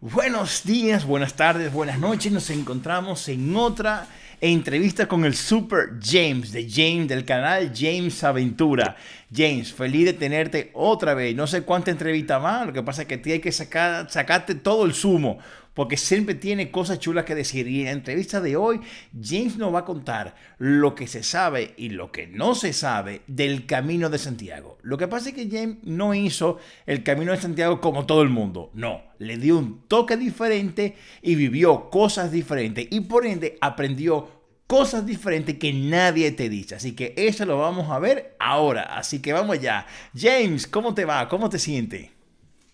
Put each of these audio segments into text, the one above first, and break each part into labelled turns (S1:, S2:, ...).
S1: Buenos días, buenas tardes, buenas noches. Nos encontramos en otra entrevista con el Super James de James del canal James Aventura. James, feliz de tenerte otra vez. No sé cuánta entrevista más, lo que pasa es que hay que sacarte todo el zumo porque siempre tiene cosas chulas que decir. Y en la entrevista de hoy, James nos va a contar lo que se sabe y lo que no se sabe del Camino de Santiago. Lo que pasa es que James no hizo el Camino de Santiago como todo el mundo, no, le dio un toque diferente y vivió cosas diferentes y por ende aprendió cosas diferentes que nadie te dice. Así que eso lo vamos a ver ahora. Así que vamos allá. James, ¿cómo te va? ¿Cómo te sientes?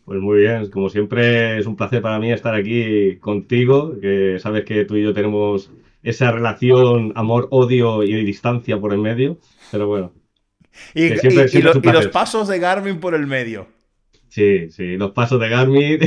S2: Pues muy bien, como siempre es un placer para mí estar aquí contigo, que sabes que tú y yo tenemos esa relación amor, odio y distancia por el medio, pero bueno. Y, los
S1: pasos de Garmin por el medio.
S2: Sí, sí, los pasos de Garmin,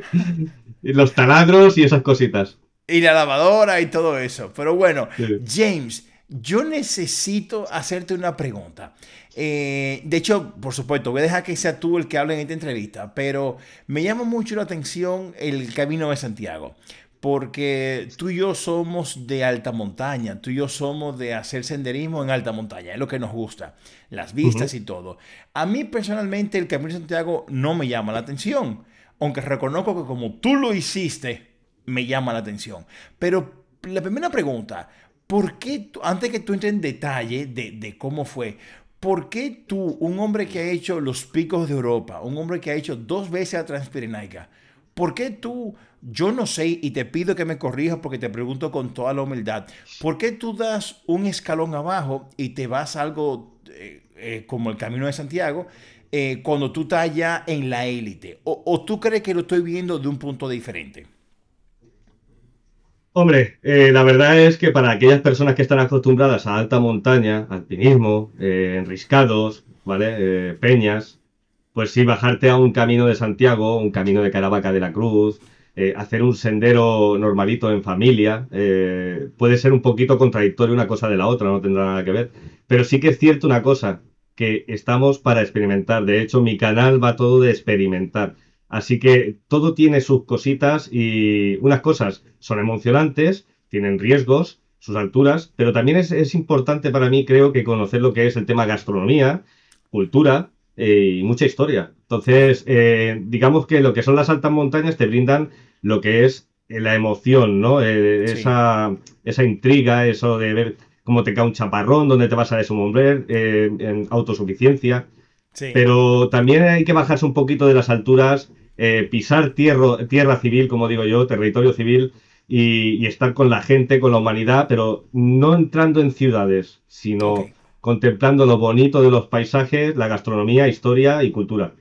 S2: y los taladros y esas cositas.
S1: Y la lavadora y todo eso. Pero bueno, James, yo necesito hacerte una pregunta. Eh, de hecho, por supuesto, voy a dejar que sea tú el que hable en esta entrevista, pero me llama mucho la atención el Camino de Santiago, porque tú y yo somos de alta montaña, tú y yo somos de hacer senderismo en alta montaña, es lo que nos gusta, las vistas y todo. A mí personalmente el Camino de Santiago no me llama la atención, aunque reconozco que como tú lo hiciste, me llama la atención. Pero la primera pregunta, ¿Por qué, antes que tú entres en detalle de, cómo fue, ¿por qué tú, un hombre que ha hecho los picos de Europa, un hombre que ha hecho dos veces a Transpirenaica, ¿por qué tú, yo no sé, y te pido que me corrijas porque te pregunto con toda la humildad, ¿por qué tú das un escalón abajo y te vas algo eh, eh, como el Camino de Santiago eh, cuando tú estás ya en la élite? ¿O tú crees que lo estoy viendo de un punto diferente?
S2: Hombre, eh, la verdad es que para aquellas personas que están acostumbradas a alta montaña, alpinismo, eh, enriscados, ¿vale? Eh, peñas, pues sí, bajarte a un camino de Santiago, un camino de Caravaca de la Cruz, hacer un sendero normalito en familia, puede ser un poquito contradictorio una cosa de la otra, no tendrá nada que ver. Pero sí que es cierto una cosa, que estamos para experimentar. De hecho, mi canal va todo de experimentar. Así que todo tiene sus cositas y unas cosas son emocionantes, tienen riesgos, sus alturas, pero también es, importante para mí, creo, que conocer lo que es el tema gastronomía, cultura eh, y mucha historia. Entonces, eh, digamos que lo que son las altas montañas te brindan lo que es eh, la emoción, ¿no? esa, intriga, eso de ver cómo te cae un chaparrón, dónde te vas a eh, en autosuficiencia. Pero también hay que bajarse un poquito de las alturas eh, pisar tierra, tierra civil, como digo yo, territorio civil, y, estar con la gente, con la humanidad, pero no entrando en ciudades, sino contemplando lo bonito de los paisajes, la gastronomía, historia y cultura.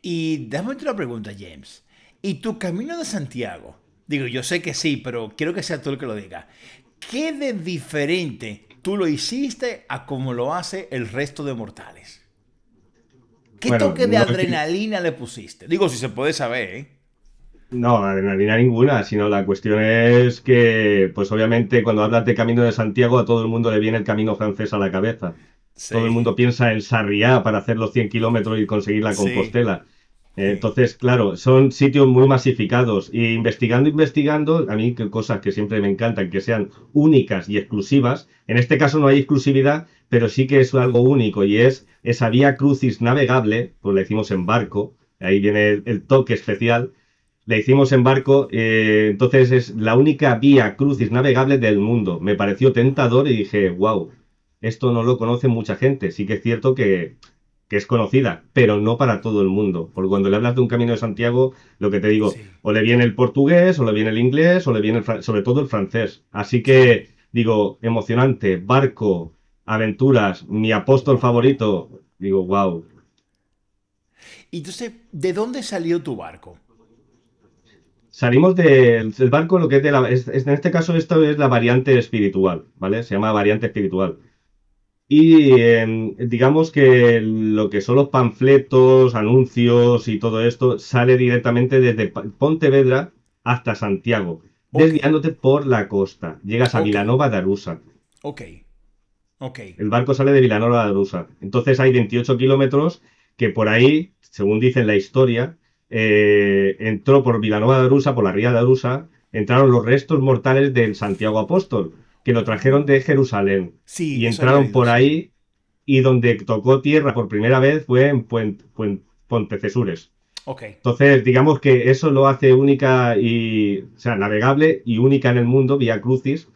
S1: Y dame otra pregunta, James. ¿Y tu camino de Santiago? Digo, yo sé que sí, pero quiero que sea tú el que lo diga. ¿Qué de diferente tú lo hiciste a como lo hace el resto de mortales? ¿Qué de adrenalina le pusiste? Digo, si se puede saber, ¿eh?
S2: No, adrenalina ninguna, sino la cuestión es que, pues obviamente, cuando hablas de Camino de Santiago, a todo el mundo le viene el camino francés a la cabeza. Todo el mundo piensa en Sarriá para hacer los 100 kilómetros y conseguir la Compostela. Eh, entonces, claro, son sitios muy masificados. Y investigando, investigando, a mí que cosas que siempre me encantan, que sean únicas y exclusivas. En este caso no hay exclusividad, pero sí que es algo único y es esa vía crucis navegable, pues la hicimos en barco, ahí viene el, toque especial. La hicimos en barco, eh, entonces es la única vía crucis navegable del mundo. Me pareció tentador y dije, wow, esto no lo conoce mucha gente. Sí que es cierto que que es conocida, pero no para todo el mundo. Porque cuando le hablas de un camino de Santiago, lo que te digo, o le viene el portugués, o le viene el inglés, o le viene sobre todo el francés. Así que, digo, emocionante, barco, aventuras, mi apóstol favorito. Digo, wow.
S1: Y entonces, ¿de dónde salió tu barco?
S2: Salimos del barco, lo que es, en este caso esto es la variante espiritual, ¿vale? Se llama variante espiritual y em, digamos que lo que son los panfletos, anuncios y todo esto sale directamente desde Pontevedra hasta Santiago, desviándote por la costa. Llegas a Vilanova de Arusa.
S1: Ok. Ok.
S2: El barco sale de Vilanova de Arusa. Entonces hay 28 kilómetros que por ahí, según dicen la historia, eh, entró por Vilanova de Arusa, por la ría de Arusa, entraron los restos mortales del Santiago Apóstol que lo trajeron de Jerusalén sí, y entraron por ahí y donde tocó tierra por primera vez fue en Pontecesures. Okay. Entonces, digamos que eso lo hace única y, o sea, navegable y única en el mundo, vía Crucis,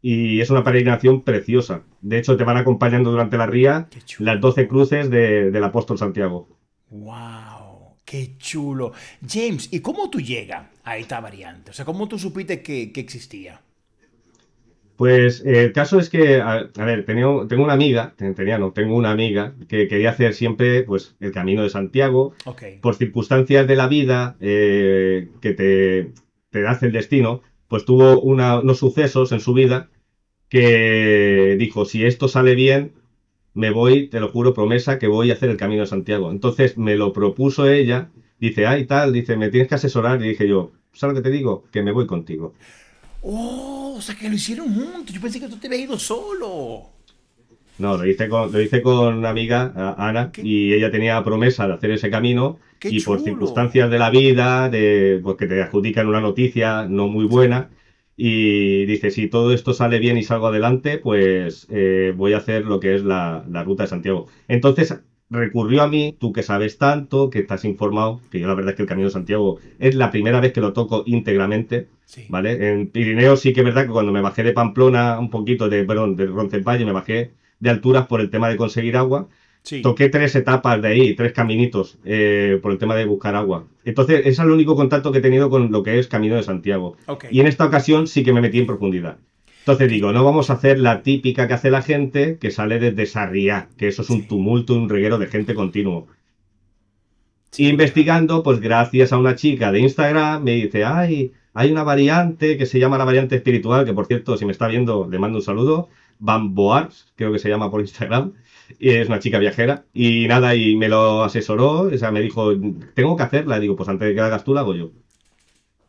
S2: y es una peregrinación preciosa. De hecho, te van acompañando durante la ría las doce cruces del apóstol Santiago.
S1: ¡Wow! ¡Qué chulo! James, ¿y cómo tú llegas a esta variante? O sea, ¿cómo tú supiste que existía?
S2: Pues eh, el caso es que, a, ver, tengo una amiga, tenía, no, tengo una amiga que quería hacer siempre pues, el camino de Santiago. Por circunstancias de la vida eh, que te, te hace el destino, pues tuvo unos sucesos en su vida que dijo, si esto sale bien, me voy, te lo juro, promesa, que voy a hacer el camino de Santiago. Entonces me lo propuso ella, dice, ay, tal, dice, me tienes que asesorar, y dije yo, ¿sabes lo que te digo? Que me voy contigo.
S1: Oh, o sea que lo hicieron juntos. Yo pensé que tú te habías ido solo.
S2: No, lo hice con, lo hice con una amiga, Ana, y ella tenía promesa de hacer ese camino. y por circunstancias de la vida, de, pues, que te adjudican una noticia no muy buena, y dice, si todo esto sale bien y salgo adelante, pues eh, voy a hacer lo que es la, la, ruta de Santiago. Entonces, recurrió a mí, tú que sabes tanto, que estás informado, que yo la verdad es que el Camino de Santiago es la primera vez que lo toco íntegramente, ¿vale? En Pirineo sí que es verdad que cuando me bajé de Pamplona un poquito, de, perdón, de Roncesvalles, me bajé de alturas por el tema de conseguir agua. Toqué tres etapas de ahí, tres caminitos, eh, por el tema de buscar agua. Entonces, ese es el único contacto que he tenido con lo que es Camino de Santiago. Y en esta ocasión sí que me metí en profundidad. Entonces digo, no vamos a hacer la típica que hace la gente que sale desde Sarriá, que eso es un tumulto, un reguero de gente continuo. Y investigando, pues gracias a una chica de Instagram, me dice, ay, hay una variante que se llama la variante espiritual, que por cierto, si me está viendo, le mando un saludo, Boars, creo que se llama por Instagram, y es una chica viajera, y nada, y me lo asesoró, o sea, me dijo, tengo que hacerla, digo, pues antes de que la hagas tú, la hago yo.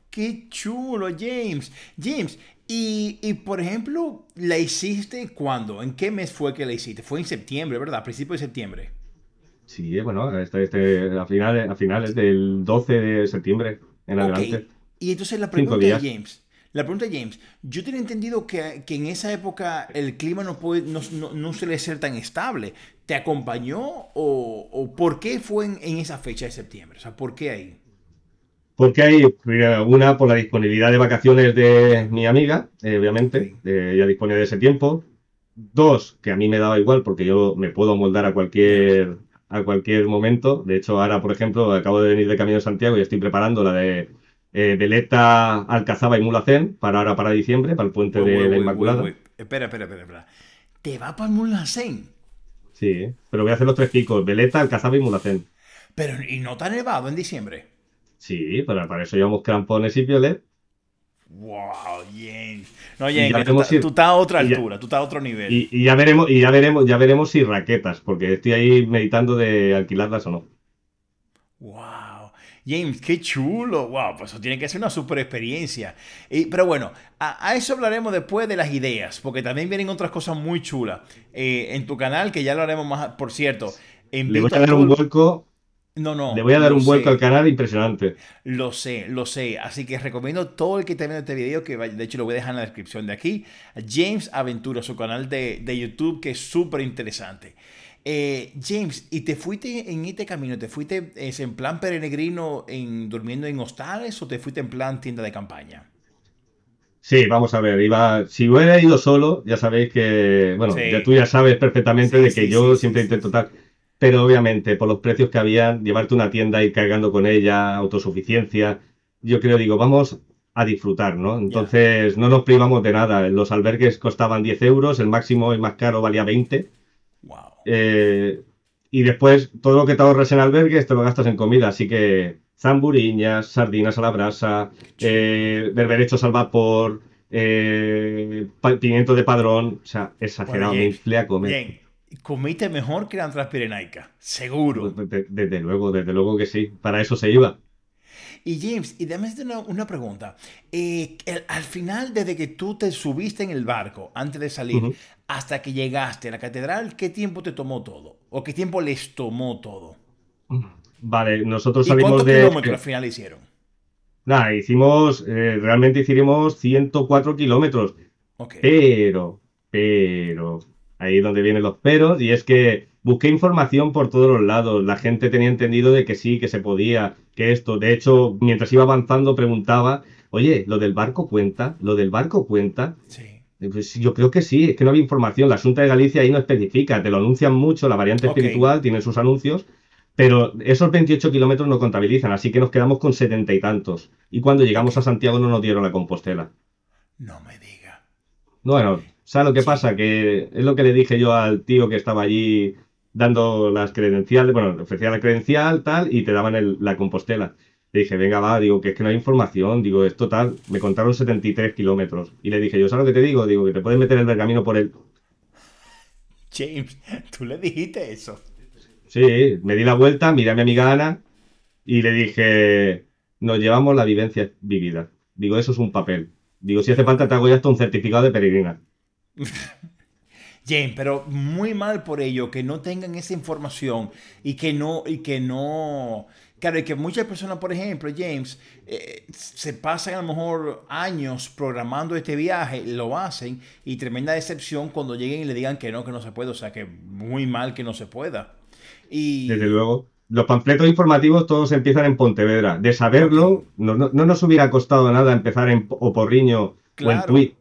S1: Qué chulo, James. James, y, por ejemplo, ¿la hiciste cuando ¿En qué mes fue que la hiciste? Fue en septiembre, ¿verdad? A principios de septiembre.
S2: Sí, bueno, este, este, a, finales, del 12 de septiembre en adelante.
S1: Y entonces la pregunta de James. La pregunta James, yo tenía entendido que, que, en esa época el clima no, no, suele ser tan estable. ¿Te acompañó o, o por qué fue en, en esa fecha de septiembre? O sea, ¿por qué ahí?
S2: Porque hay una por la disponibilidad de vacaciones de mi amiga, eh, obviamente, ya eh, ella dispone de ese tiempo. Dos, que a mí me daba igual porque yo me puedo moldar a cualquier, a cualquier momento. De hecho, ahora, por ejemplo, acabo de venir de Camino de Santiago y estoy preparando la de eh, Veleta, Alcazaba y Mulacén para ahora, para diciembre, para el puente oh, de la Inmaculada.
S1: espera, espera, espera, ¿Te va para Mulacén?
S2: Sí, pero voy a hacer los tres picos, Veleta, Alcazaba y Mulacén.
S1: Pero, ¿y no te nevado en diciembre?
S2: Sí, para, para eso llevamos crampones y violet.
S1: Wow, James! No, James, tú, estás a
S2: otra altura,
S1: tú estás a otro nivel. Y, ya veremos, y ya veremos,
S2: ya veremos si raquetas, porque estoy ahí meditando de alquilarlas o no.
S1: Wow. James, qué chulo. Wow, pues eso tiene que ser una super experiencia. pero bueno, a, eso hablaremos después de las ideas, porque también vienen otras cosas muy chulas eh, en tu canal, que ya lo haremos más, por cierto. Le voy a dar un golco.
S2: No, no. Le voy a dar un vuelco al canal impresionante.
S1: Lo sé, lo sé. Así que recomiendo todo el que esté viendo este video, que de hecho lo voy a dejar en la descripción de aquí. James Aventura, su canal de, YouTube, que es súper interesante. Eh, James, ¿y te fuiste en este camino? ¿Te fuiste en plan peregrino, en, durmiendo en hostales o te fuiste en plan tienda de campaña?
S2: Sí, vamos a ver, si hubiera ido solo, ya sabéis que, bueno, ya, tú ya sabes perfectamente de que yo siempre intento estar pero obviamente por los precios que había, llevarte una tienda y cargando con ella, autosuficiencia, yo creo, digo, vamos a disfrutar, ¿no? Entonces no nos privamos de nada. Los albergues costaban 10 euros, el máximo y más caro valía 20. Wow. Eh, y después todo lo que te ahorras en albergues te lo gastas en comida, así que zamburiñas, sardinas a la brasa, eh, berberechos al vapor, eh, pimiento de padrón, o sea, exagerado, me inflé comer
S1: comiste mejor que la Transpirenaica,
S2: seguro. Pues, desde, luego, desde luego que sí, para eso se iba.
S1: Y James, y dame una, pregunta. Eh, al final, desde que tú te subiste en el barco antes de salir, hasta que llegaste a la catedral, ¿qué tiempo te tomó todo? ¿O qué tiempo les tomó todo?
S2: Mm, vale, nosotros salimos ¿Y cuántos kilómetros al final hicieron? Nada, hicimos, eh, realmente hicimos 104 kilómetros. Okay. Pero, pero, ahí donde vienen los peros, y es que busqué información por todos los lados, la gente tenía entendido de que sí, que se podía, que esto, de hecho, mientras iba avanzando preguntaba, oye, lo del barco cuenta, lo del barco cuenta. Sí. Pues, yo creo que sí, es que no había información. La Asunta de Galicia ahí no especifica, te lo anuncian mucho, la variante espiritual tiene sus anuncios, pero esos 28 kilómetros no contabilizan, así que nos quedamos con setenta y tantos. Y cuando llegamos a Santiago no nos dieron la Compostela. No me diga. Bueno, ¿Sabes lo que pasa? Que es lo que le dije yo al tío que estaba allí dando las credenciales, bueno, ofrecía la credencial, tal, y te daban la compostela. Le dije, venga, va, digo, que es que no hay información, digo, es total, me contaron 73 kilómetros. Y le dije, yo, ¿sabes lo que te digo? Digo, que te puedes meter el camino por el...
S1: James, tú le dijiste eso.
S2: Sí, me di la vuelta, miré a mi amiga Ana y le dije, nos llevamos la vivencia vivida. Digo, eso es un papel. Digo, si hace falta te hago ya hasta un certificado de peregrina.
S1: James, pero muy mal por ello que no tengan esa información y que no, y que no, claro, y que muchas personas, por ejemplo, James, eh, se pasan a lo mejor años programando este viaje, lo hacen y tremenda decepción cuando lleguen y le digan que no, que no se puede, o sea que muy mal que no se
S2: pueda. Y... Desde luego. Los panfletos informativos todos empiezan en Pontevedra. De saberlo, no, nos hubiera costado nada empezar en o o en Tui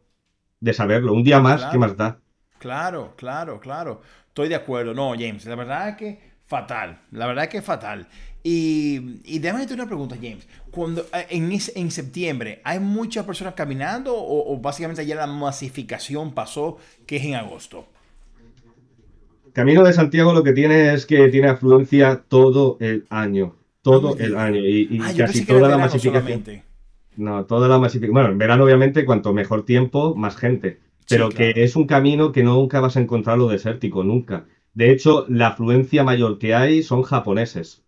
S2: de saberlo. Un día más, ¿qué más da?
S1: Claro, claro, claro. Estoy de acuerdo. No, James, la verdad es que fatal. La verdad es que fatal. Y, y déjame hacer una pregunta, James. Cuando, eh, en, septiembre, ¿hay muchas personas caminando o, básicamente ya la masificación pasó que es en agosto?
S2: Camino de Santiago lo que tiene es que tiene afluencia todo el año. Todo ah, el año. Y, ah, casi toda la masificación. No, toda la masificación. Bueno, en verano, obviamente, cuanto mejor tiempo, más gente. Pero que es un camino que nunca vas a encontrar lo desértico, nunca. De hecho, la afluencia mayor que hay son japoneses.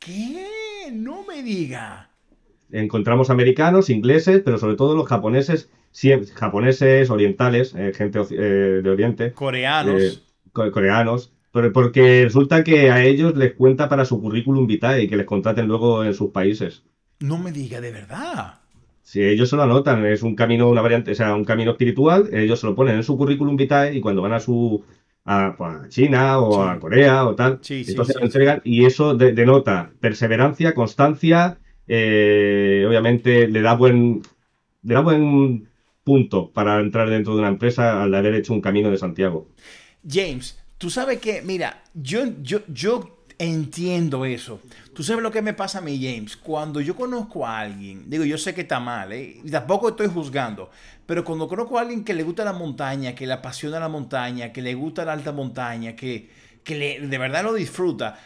S1: ¿Qué? No me diga.
S2: Encontramos americanos, ingleses, pero sobre todo los japoneses, japoneses, orientales, eh, gente eh, de Oriente. Coreanos. Eh, coreanos. porque resulta que a ellos les cuenta para su currículum vitae y que les contraten luego en sus países.
S1: No me diga, de verdad.
S2: Si ellos se lo anotan, es un camino, una variante, o sea, un camino espiritual, ellos se lo ponen en su currículum vitae y cuando van a su a, China o a Corea o tal, entonces lo entregan y eso denota perseverancia, constancia, eh, obviamente le da buen le da buen punto para entrar dentro de una empresa al haber hecho un camino de Santiago.
S1: James, tú sabes que, mira, yo, yo Entiendo eso. Tú sabes lo que me pasa a mí, James. Cuando yo conozco a alguien, digo, yo sé que está mal, ¿eh? y tampoco estoy juzgando, pero cuando conozco a alguien que le gusta la montaña, que le apasiona la montaña, que le gusta la alta montaña, que, que de verdad lo disfruta,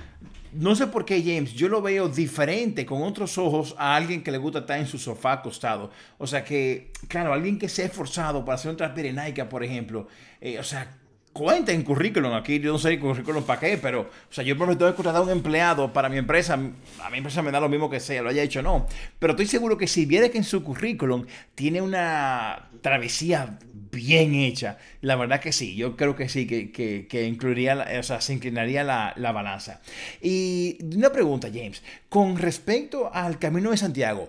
S1: no sé por qué, James, yo lo veo diferente con otros ojos a alguien que le gusta estar en su sofá acostado. O sea que, claro, alguien que se ha esforzado para hacer un Transpirenaica, por ejemplo, eh, o sea, cuenta en currículum. Aquí yo no sé currículum para qué, pero, o sea, yo por ejemplo he contratado a un empleado para mi empresa. A mi empresa me da lo mismo que sea, lo haya hecho o no. Pero estoy seguro que si viera que en su currículum tiene una travesía bien hecha, la verdad que sí, yo creo que sí, que, incluiría, o sea, se inclinaría la, la balanza. Y una pregunta, James, con respecto al camino de Santiago,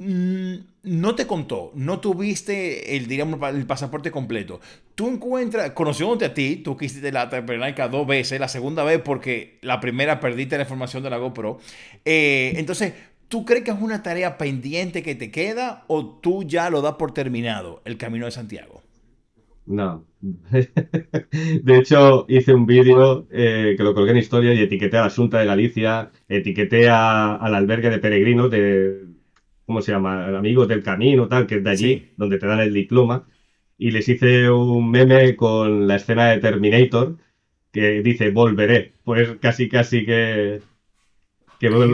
S1: Mm, no te contó, no tuviste el, diríamos, el pasaporte completo. Tú encuentras, conociéndote a ti, tú quisiste la Tabernácula dos veces, la segunda vez porque la primera perdiste la información de la GoPro. Eh, entonces, ¿tú crees que es una tarea pendiente que te queda o tú ya lo das por terminado el camino de Santiago?
S2: No. de hecho, hice un vídeo eh, que lo colgué en historia y etiqueté a la Junta de Galicia, etiqueté al albergue de peregrinos de ¿cómo se llama? Amigos del Camino, tal, que es de allí, donde te dan el diploma. Y les hice un meme con la escena de Terminator que dice, volveré. Pues casi, casi que, que, tengo que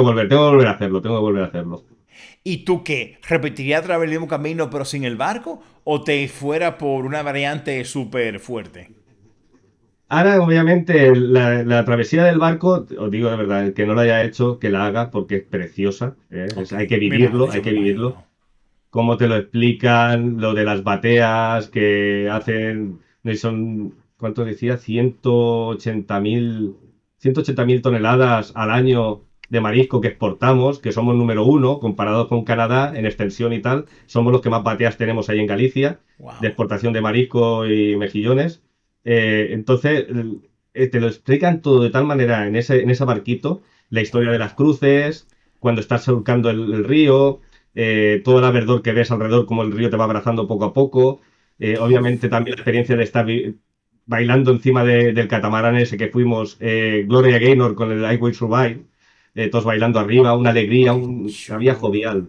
S2: volver, tengo que volver a hacerlo, tengo que volver a hacerlo.
S1: ¿Y tú qué? ¿Repetiría a través de un camino pero sin el barco? ¿O te fuera por una variante súper fuerte?
S2: Ahora, obviamente, la, travesía del barco, os digo de verdad, el que no la haya hecho, que la haga porque es preciosa. ¿eh? hay que vivirlo, hay que vivirlo. Cómo te lo explican, lo de las bateas que hacen, son, ¿cuánto decía? 180.000 mil toneladas al año de marisco que exportamos, que somos número uno, comparados con Canadá en extensión y tal, somos los que más bateas tenemos ahí en Galicia, de exportación de marisco y mejillones. Eh, entonces, eh, te lo explican todo de tal manera en ese, en ese barquito, la historia de las cruces, cuando estás surcando el, río, eh, toda la el verdor que ves alrededor, como el río te va abrazando poco a poco. obviamente también la experiencia de estar bailando encima del catamarán ese que fuimos, Gloria Gaynor con el Highway Will Survive, todos bailando arriba, una alegría, un, había jovial.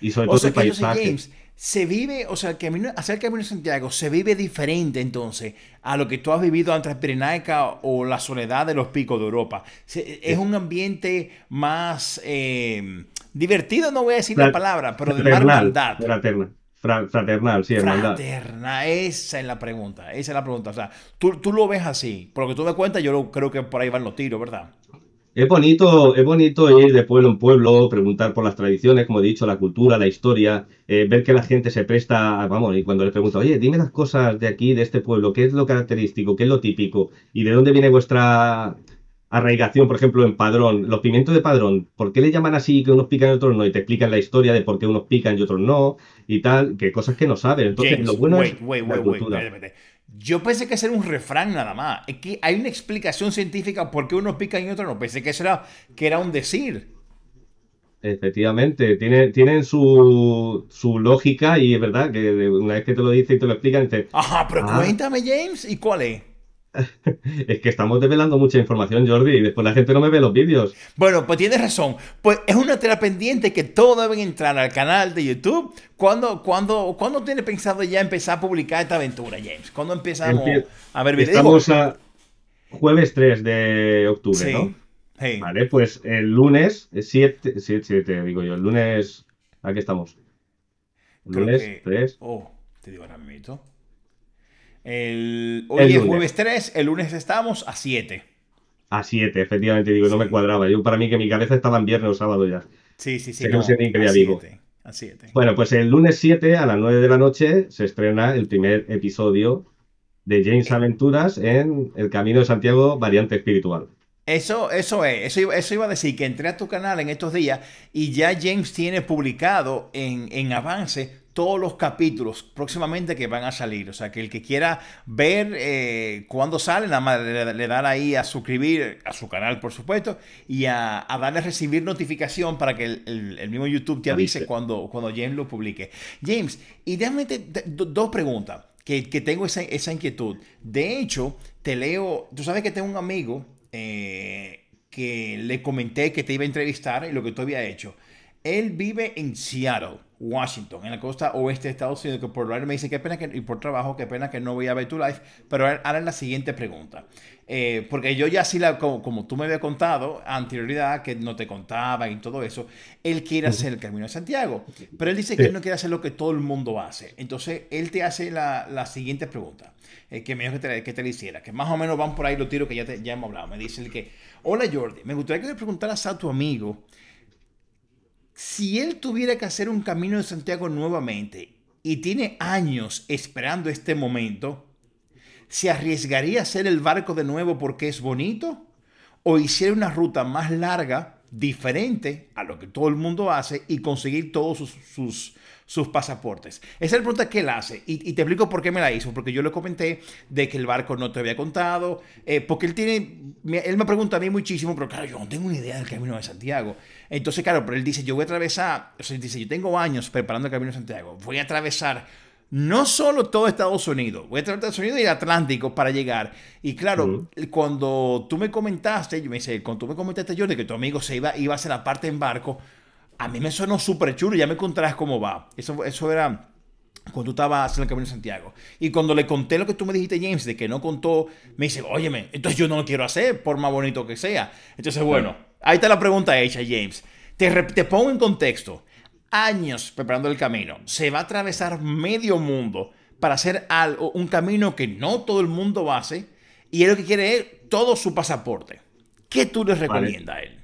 S2: Y sobre todo el paisaje
S1: se vive, o sea, acerca camino, de Santiago se vive diferente entonces a lo que tú has vivido antes Pirenaica o la soledad de los picos de Europa. E, es un ambiente más eh, divertido, no voy a decir la palabra, pero de más
S2: Fraternal. fraternal, sí, hermandad.
S1: Fraterna, esa es la pregunta, esa es la pregunta. O sea, tú, lo ves así, por lo que tú me cuentas, yo creo que por ahí van los tiros, ¿verdad?
S2: Es bonito, es bonito ir de pueblo en pueblo, preguntar por las tradiciones, como he dicho, la cultura, la historia, eh, ver que la gente se presta, vamos, y cuando le pregunto, oye, dime las cosas de aquí, de este pueblo, qué es lo característico, qué es lo típico, y de dónde viene vuestra arraigación, por ejemplo, en Padrón. Los pimientos de Padrón, ¿por qué le llaman así que unos pican y otros no? Y te explican la historia de por qué unos pican y otros no, y tal, que cosas que no saben. Entonces, lo bueno es la cultura.
S1: Yo pensé que era un refrán nada más. Es que hay una explicación científica por qué uno pica y otro no. Pensé que era, que era un decir.
S2: Efectivamente, tiene, tienen su, su lógica y es verdad que una vez que te lo dicen y te lo explican, dices. Ajá, pero ah". cuéntame,
S1: James, ¿y cuál es?
S2: Es que estamos develando mucha información, Jordi, y después la gente no me ve los vídeos. Bueno, pues tienes razón. Pues es una tela pendiente que
S1: todos deben entrar al canal de YouTube. ¿Cuándo, cuando cuando tienes pensado ya empezar a publicar esta aventura, James? ¿Cuándo empezamos a ver videos? Estamos a
S2: jueves 3 de octubre, ¿no? Vale, pues el lunes 7, 7, 7, digo yo, el lunes... Aquí estamos. lunes 3.
S1: Oh, te digo ahora mismo. El, hoy es jueves 3, el lunes estamos a 7.
S2: A 7, efectivamente, digo, no me cuadraba. Yo para mí que mi cabeza estaba en viernes o sábado ya. Sí, sí, sí. Bueno, pues el lunes 7 a las 9 de la noche se estrena el primer episodio de James eh. Aventuras en El Camino de Santiago, variante espiritual.
S1: Eso, eso es, eso, iba a decir que entré a tu canal en estos días y ya James tiene publicado en, en avance todos los capítulos próximamente que van a salir. O sea, que el que quiera ver eh, cuándo salen, nada más le, le, ahí a suscribir a su canal, por supuesto, y a, darle a recibir notificación para que el, mismo YouTube te avise cuando, cuando James lo publique. James, idealmente dos preguntas que, tengo esa, inquietud. De hecho, te leo, tú sabes que tengo un amigo eh, que le comenté que te iba a entrevistar y lo que tú había hecho. Él vive en Seattle. Washington, en la costa oeste de Estados Unidos, que por lo me dice, qué pena que, y por trabajo, qué pena que no voy a ver tu live, pero ahora la siguiente pregunta, eh, porque yo ya sí, la, como, tú me había contado anterioridad, que no te contaba y todo eso, él quiere hacer el Camino de Santiago, pero él dice que él no quiere hacer lo que todo el mundo hace, entonces él te hace la, siguiente pregunta, eh, que me dijo que te, que la hiciera, que más o menos van por ahí los tiros que ya, te, ya hemos hablado, me dice el que, hola Jordi, me gustaría que le preguntaras a tu amigo, si él tuviera que hacer un camino de Santiago nuevamente y tiene años esperando este momento, ¿se arriesgaría a hacer el barco de nuevo porque es bonito? ¿O hiciera una ruta más larga, diferente a lo que todo el mundo hace y conseguir todos sus, sus sus pasaportes. Esa es la pregunta que él hace y, te explico por qué me la hizo, porque yo le comenté de que el barco no te había contado, eh, porque él tiene, él me pregunta a mí muchísimo, pero claro, yo no tengo ni idea del Camino de Santiago. Entonces, claro, pero él dice, yo voy a atravesar, o sea, dice, yo tengo años preparando el Camino de Santiago, voy a atravesar no solo todo Estados Unidos, voy a atravesar Estados Unidos y el Atlántico para llegar. Y claro, cuando tú me comentaste, yo me dice, cuando tú me comentaste, yo de que tu amigo se iba, iba a hacer la parte en barco, a mí me sonó súper chulo, ya me contarás cómo va. Eso, eso era cuando tú estabas en el Camino de Santiago. Y cuando le conté lo que tú me dijiste, James, de que no contó, me dice, óyeme, entonces yo no lo quiero hacer, por más bonito que sea. Entonces, bueno, ahí está la pregunta hecha, James. Te, te pongo en contexto. Años preparando el camino. Se va a atravesar medio mundo para hacer algo, un camino que no todo el mundo hace. Y él lo que quiere es todo su pasaporte. ¿Qué tú le recomiendas a
S2: él?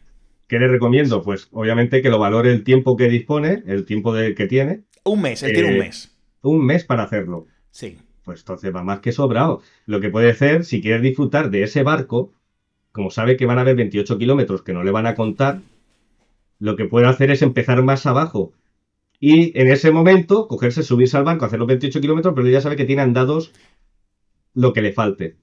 S2: ¿Qué le recomiendo? Pues obviamente que lo valore el tiempo que dispone, el tiempo que tiene. Un mes, él tiene un eh, mes. Un mes para hacerlo. Sí. Pues entonces va más que sobrado. Lo que puede hacer, si quiere disfrutar de ese barco, como sabe que van a haber 28 kilómetros que no le van a contar, lo que puede hacer es empezar más abajo. Y en ese momento, cogerse, subirse al barco, hacer los 28 kilómetros, pero ya sabe que tiene andados lo que le falte.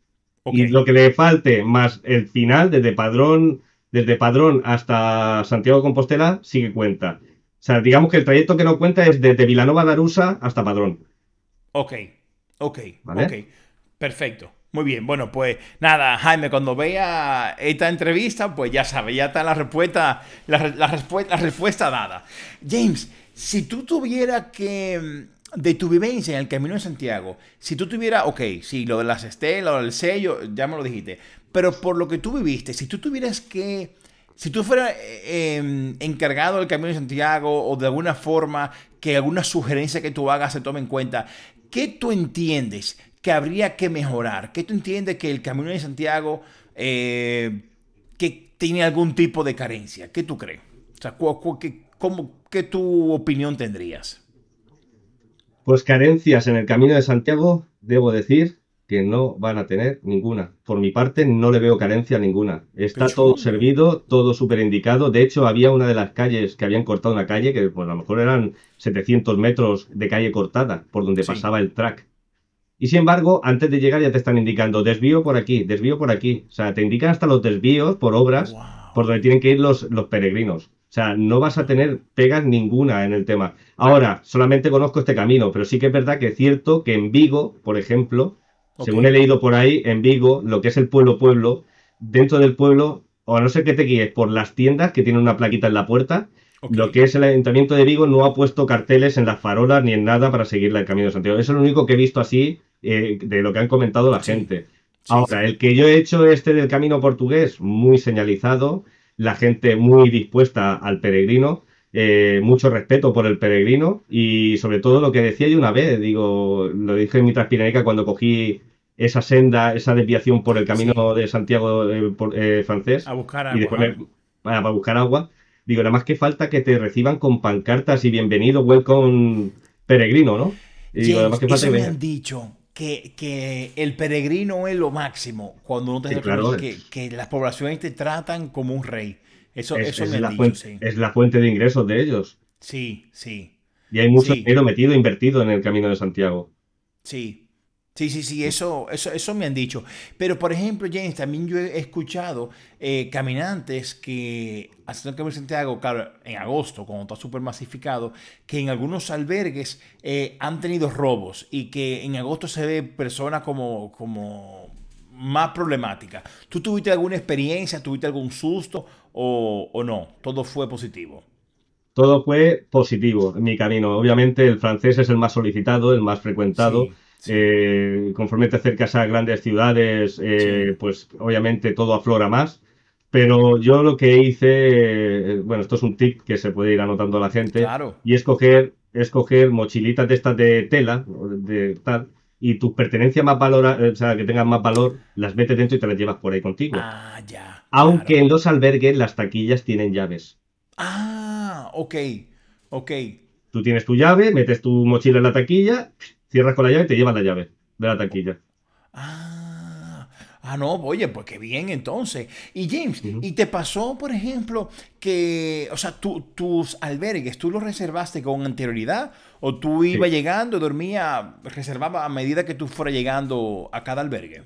S2: Y lo que le falte más el final, desde Padrón desde Padrón hasta Santiago de Compostela sí que cuenta. O sea, digamos que el trayecto que no cuenta es desde Vilanova de Arusa hasta Padrón.
S1: Ok, ok, ¿Vale? Perfecto. Muy bien, bueno, pues nada, Jaime, cuando vea esta entrevista, pues ya sabe, ya está la respuesta, la, respuesta, dada. James, si tú tuvieras que, mm, de tu vivencia en el Camino de Santiago, si tú tuvieras, ok, sí, lo de las estelas, lo del sello, ya me lo dijiste, pero por lo que tú viviste, si tú tuvieras que... Si tú fueras eh, em, encargado del Camino de Santiago o de alguna forma que alguna sugerencia que tú hagas se tome en cuenta, ¿qué tú entiendes que habría que mejorar? ¿Qué tú entiendes que el Camino de Santiago eh, que tiene algún tipo de carencia? ¿Qué tú crees? O sea, cómo, ¿qué tu opinión tendrías?
S2: Pues carencias en el Camino de Santiago, debo decir, que no van a tener ninguna. Por mi parte, no le veo carencia ninguna. Está todo servido, todo súper indicado. De hecho, había una de las calles que habían cortado una calle, que pues, a lo mejor eran 700 metros de calle cortada, por donde pasaba el track. Y sin embargo, antes de llegar ya te están indicando desvío por aquí, desvío por aquí. O sea, te indican hasta los desvíos por obras por donde tienen que ir los, los peregrinos. O sea, no vas a tener pegas ninguna en el tema. Ahora, solamente conozco este camino, pero sí que es verdad que es cierto que en Vigo, por ejemplo, según he leído por ahí, en Vigo, lo que es el pueblo-pueblo, dentro del pueblo, o a no ser que te guíes por las tiendas que tienen una plaquita en la puerta, Lo que es el Ayuntamiento de Vigo no ha puesto carteles en las farolas ni en nada para seguir el Camino de Santiago. Eso es lo único que he visto así eh, de lo que han comentado la gente. Ahora, el que yo he hecho este del Camino Portugués, muy señalizado, la gente muy dispuesta al peregrino, eh, mucho respeto por el peregrino y sobre todo lo que decía yo una vez, digo, lo dije en mi transpirenaica cuando cogí esa senda, esa desviación por el camino de Santiago eh, eh, francés. A buscar agua. para, buscar agua. Digo, nada más que falta que te reciban con pancartas y bienvenido, welcome peregrino, ¿no? Y me han
S1: dicho. Que, el peregrino es lo máximo cuando uno te sí, claro. que, las poblaciones te tratan como un rey. Eso, es, me la
S2: Es la fuente de ingresos de ellos. Sí, sí. Y hay mucho dinero metido, invertido en el Camino de Santiago. Sí,
S1: Sí, sí, sí, eso, eso, eso me han dicho. Pero, por ejemplo, James, también yo he escuchado eh, caminantes que, haciendo que Camino Santiago, claro, en agosto, cuando está súper masificado, que en algunos albergues eh, han tenido robos y que en agosto se ve personas como, como más problemáticas. ¿Tú tuviste alguna experiencia, tuviste algún susto o, no? Todo fue positivo.
S2: Todo fue positivo en mi camino. Obviamente el francés es el más solicitado, el más frecuentado. Eh, conforme te acercas a grandes ciudades, eh, pues obviamente todo aflora más. Pero yo lo que hice, eh, bueno, esto es un tip que se puede ir anotando a la gente, y es coger, mochilitas de estas de tela, y tus pertenencias más valor, o sea, que tengan más valor, las metes dentro y te las llevas por ahí contigo. Ah, ya. Aunque en los albergues las taquillas tienen llaves.
S1: Ah, ok, ok.
S2: Tú tienes tu llave, metes tu mochila en la taquilla, Cierras con la llave y te llevan la llave de la taquilla.
S1: Ah, ah no, oye, pues qué bien entonces. Y James, ¿y te pasó, por ejemplo, que, o sea, tus albergues, tú los reservaste con anterioridad o tú ibas llegando, dormía, reservaba a medida que tú fueras llegando a cada albergue?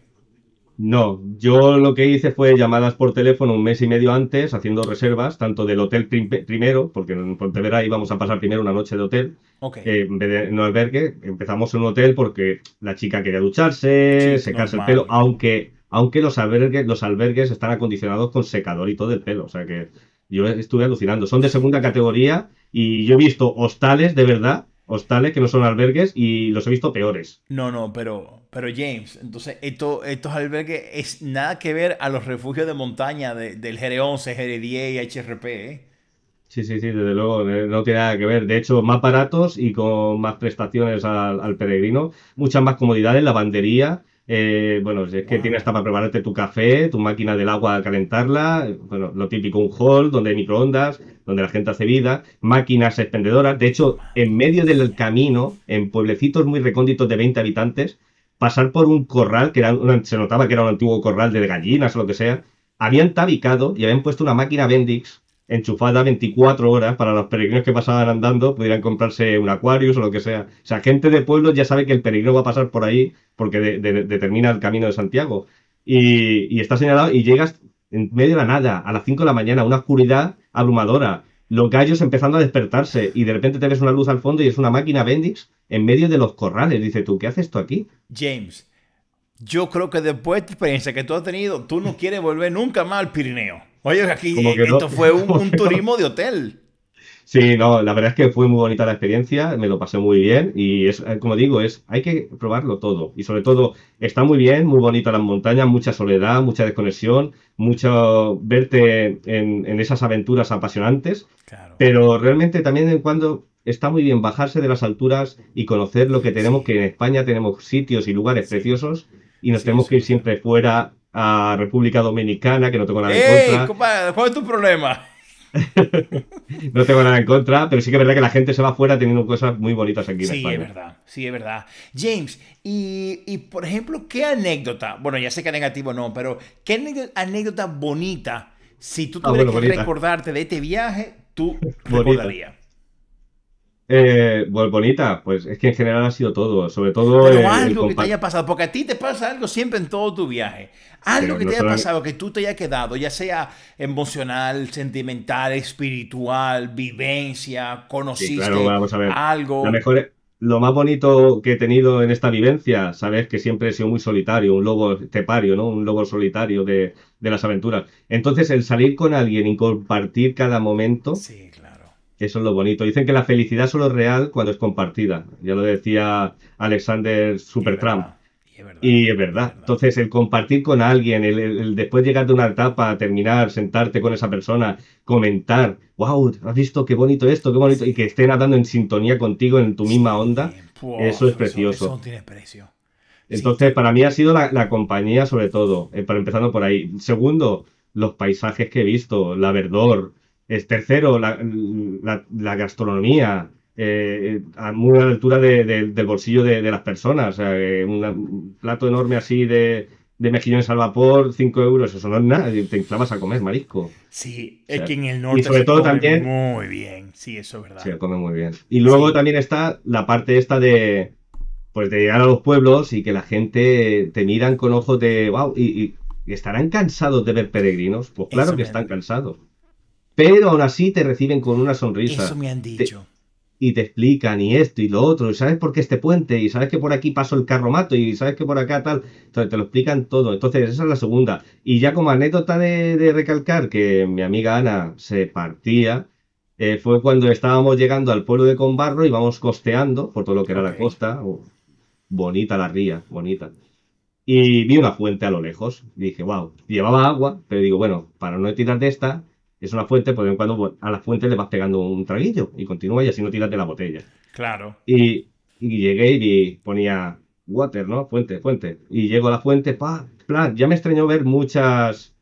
S2: No, yo lo que hice fue llamadas por teléfono un mes y medio antes, haciendo reservas, tanto del hotel primero, porque en Pontevera íbamos a pasar primero una noche de hotel, eh, en vez de un albergue, empezamos en un hotel porque la chica quería ducharse, secarse el pelo, aunque, aunque los, albergues, los albergues están acondicionados con secador y todo el pelo, o sea que yo estuve alucinando. Son de segunda categoría y yo he visto hostales, de verdad, hostales que no son albergues y los he visto peores.
S1: No, no, pero pero James, entonces esto, estos albergues es nada que ver a los refugios de montaña del GR11, GR10 y HRP. ¿eh?
S2: Sí, sí, sí, desde luego, eh, no tiene nada que ver. De hecho, más baratos y con más prestaciones al, peregrino, muchas más comodidades, lavandería. Eh, bueno, es que tienes hasta para prepararte tu café, tu máquina del agua a calentarla, bueno, lo típico, un hall donde hay microondas, donde la gente hace vida, máquinas expendedoras. De hecho, en medio del camino, en pueblecitos muy recónditos de 20 habitantes, pasar por un corral, que era se notaba que era un antiguo corral de gallinas o lo que sea, habían tabicado y habían puesto una máquina Bendix enchufada 24 horas para los peregrinos que pasaban andando, pudieran comprarse un Aquarius o lo que sea. O sea, gente de pueblo ya sabe que el peregrino va a pasar por ahí porque determina el camino de Santiago. Y, y está señalado y llegas en medio de la nada, a las 5 de la mañana, una oscuridad abrumadora los gallos empezando a despertarse y de repente te ves una luz al fondo y es una máquina Bendix en medio de los corrales. Dice tú, ¿qué haces tú aquí? James, yo creo que después de esta experiencia que tú has tenido, tú no quieres volver nunca más al Pirineo. Oye, aquí esto fue un turismo de hotel. Sí, no, la verdad es que fue muy bonita la experiencia, me lo pasé muy bien y es, eh, como digo, es, hay que probarlo todo y sobre todo está muy bien, muy bonita las montañas, mucha soledad, mucha desconexión, mucho verte en, en esas aventuras apasionantes, claro. pero realmente también en cuando está muy bien bajarse de las alturas y conocer lo que tenemos, que en España tenemos sitios y lugares preciosos y nos tenemos que ir siempre fuera a República Dominicana, que no tengo nada en contra.
S1: Compadre, ¿Cuál es tu problema?
S2: no tengo nada en contra, pero sí que es verdad que la gente se va afuera teniendo cosas muy bonitas aquí en España. Sí, es
S1: verdad, sí, es verdad. James, y, por ejemplo, ¿qué anécdota? Bueno, ya sé que negativo no, pero ¿qué anécdota bonita? Si tú ah, tuvieras que recordarte de este viaje, tú recordarías.
S2: Eh, pues bonita, pues es que en general ha sido todo, sobre todo... Pero algo que te haya
S1: pasado, porque a ti te pasa algo siempre en todo tu viaje. Algo que te haya pasado, que tú te haya quedado, ya sea emocional, sentimental, espiritual, vivencia, conociste a algo... mejor,
S2: lo más bonito que he tenido en esta vivencia, sabes que siempre he sido muy solitario, un lobo tepario, ¿no? Un lobo solitario de, de las aventuras. Entonces, el salir con alguien y compartir cada momento sí, claro. Eso es lo bonito. Dicen que la felicidad solo es real cuando es compartida. Ya lo decía Alexander Supertramp. Y es, verdad, y es verdad. Entonces, el compartir con alguien, el, el, después llegar de una etapa, terminar, sentarte con esa persona, comentar, wow, has visto qué bonito esto, qué bonito, y que estén andando en sintonía contigo, en tu misma onda, eso es precioso. Eso,
S1: tiene precio.
S2: Entonces, para mí ha sido la, compañía, sobre todo, eh, para empezando por ahí. Segundo, los paisajes que he visto, la verdor, es tercero, la, gastronomía, eh, a muy a altura del bolsillo de, las personas. un, plato enorme así de, mejillones al vapor, 5 euros, eso no es nada, te inflamas a comer marisco. Sí, es que en el norte y sobre todo también,
S1: muy bien, sí, eso es verdad. Se come
S2: muy bien. Y luego también está la parte esta de, pues de llegar a los pueblos y que la gente te miran con ojos de, wow, y, ¿estarán cansados de ver peregrinos? Pues claro que están cansados pero aún así te reciben con una sonrisa. Eso me han dicho. y te explican y esto y lo otro, y sabes por qué este puente, y sabes que por aquí pasó el carromato, y sabes que por acá tal, entonces te lo explican todo. Entonces, esa es la segunda. Y ya como anécdota de, recalcar que mi amiga Ana se partía, eh, fue cuando estábamos llegando al pueblo de Conbarro y vamos costeando por todo lo que era la costa. Oh, bonita la ría, bonita. Y vi una fuente a lo lejos. dije, wow, llevaba agua, pero digo, bueno, para no tirar de esta, es una fuente, por pues, de vez en cuando pues, a la fuente le vas pegando un traguillo y continúa y así no tiras de la botella. Claro. Y, llegué y ponía water, ¿no? Fuente, fuente. Y llego a la fuente, pa, plan, ya me extrañó ver muchas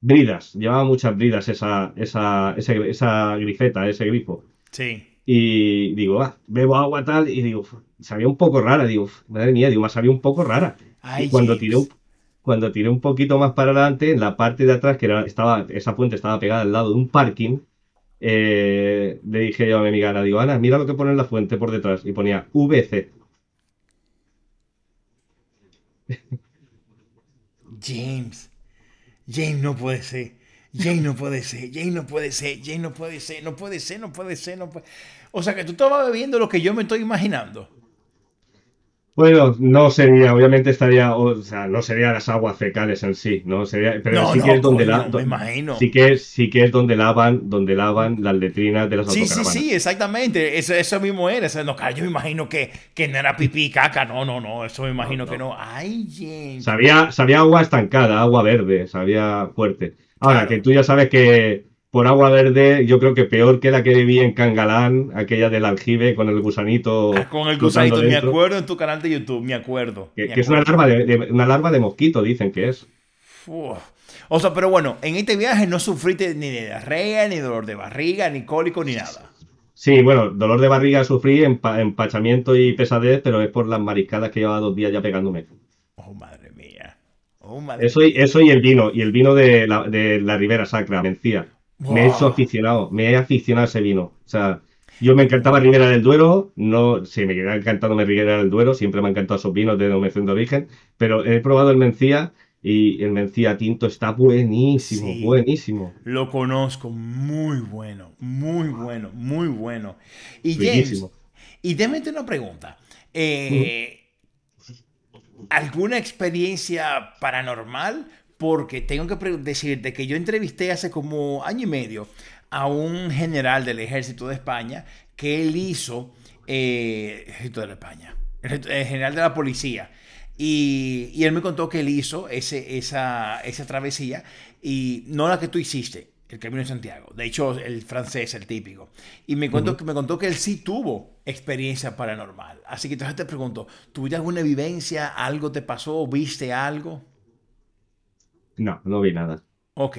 S2: bridas, llevaba muchas bridas esa, esa, esa grifeta, ese grifo. Sí. Y digo, ah, bebo agua tal, y digo, sabía un poco rara, digo, madre mía, digo, más sabía un poco rara. y cuando tiré, un, cuando tiré un poquito más para adelante, en la parte de atrás, que era, estaba, esa fuente estaba pegada al lado de un parking, eh, le dije yo a mi amiga Ana, digo, Ana, mira lo que pone en la fuente por detrás. Y ponía VC.
S1: James. James no puede ser. James no puede ser. James no puede ser. James no puede ser. No puede ser, no puede ser. No puede... O sea que tú estabas viendo lo que yo me estoy imaginando.
S2: Bueno, no sería, obviamente estaría, o sea, no sería las aguas fecales en sí, no sería, pero sí que es donde imagino. Sí que es, sí que es donde lavan, donde lavan las letrinas de las autocaravanas. Sí, sí,
S1: sí, exactamente, eso, eso mismo era, no, yo me imagino que, que no era pipí caca, no, no, no, eso me imagino que no. Ay, yeah.
S2: Sabía, sabía agua estancada, agua verde, sabía fuerte. Ahora que tú ya sabes que por agua verde, yo creo que peor que la que viví en Cangalán, aquella del aljibe con el gusanito. Ah, con el gusanito, me acuerdo
S1: en tu canal de YouTube, me acuerdo. Que, es una larva de,
S2: una de mosquito, dicen que es.
S1: O sea, pero bueno, en este viaje no sufriste ni de diarrea, ni dolor de barriga, ni cólico, ni nada.
S2: Sí, bueno, dolor de barriga sufrí, empachamiento y pesadez, pero es por las mariscadas que llevaba dos días ya pegándome. Oh, madre mía. Oh, madre eso, y, eso y el vino, y el vino de la, de la Ribera Sacra, vencía. Me he hecho aficionado, me he aficionado a ese vino. O sea, yo me encantaba Ribera del Duero, no, sí, me quedaba encantándome Ribera del Duero, siempre me han encantado esos vinos de denominación de origen, pero he probado el Mencía y el Mencía tinto está buenísimo, buenísimo.
S1: Lo conozco, muy bueno, muy bueno, muy bueno. Y James, y démete una pregunta. Eh, ¿Alguna experiencia paranormal? porque tengo que decirte que yo entrevisté hace como año y medio a un general del ejército de España que él hizo, eh, ejército de España, el eh, general de la policía, y, él me contó que él hizo ese, esa, travesía, y no la que tú hiciste, el Camino de Santiago. De hecho, el francés, el típico. Y me contó, que me contó que él sí tuvo experiencia paranormal. Así que entonces te pregunto, ¿tuviste alguna vivencia? ¿Algo te pasó? ¿Viste algo?
S2: No, no vi nada.
S1: Ok.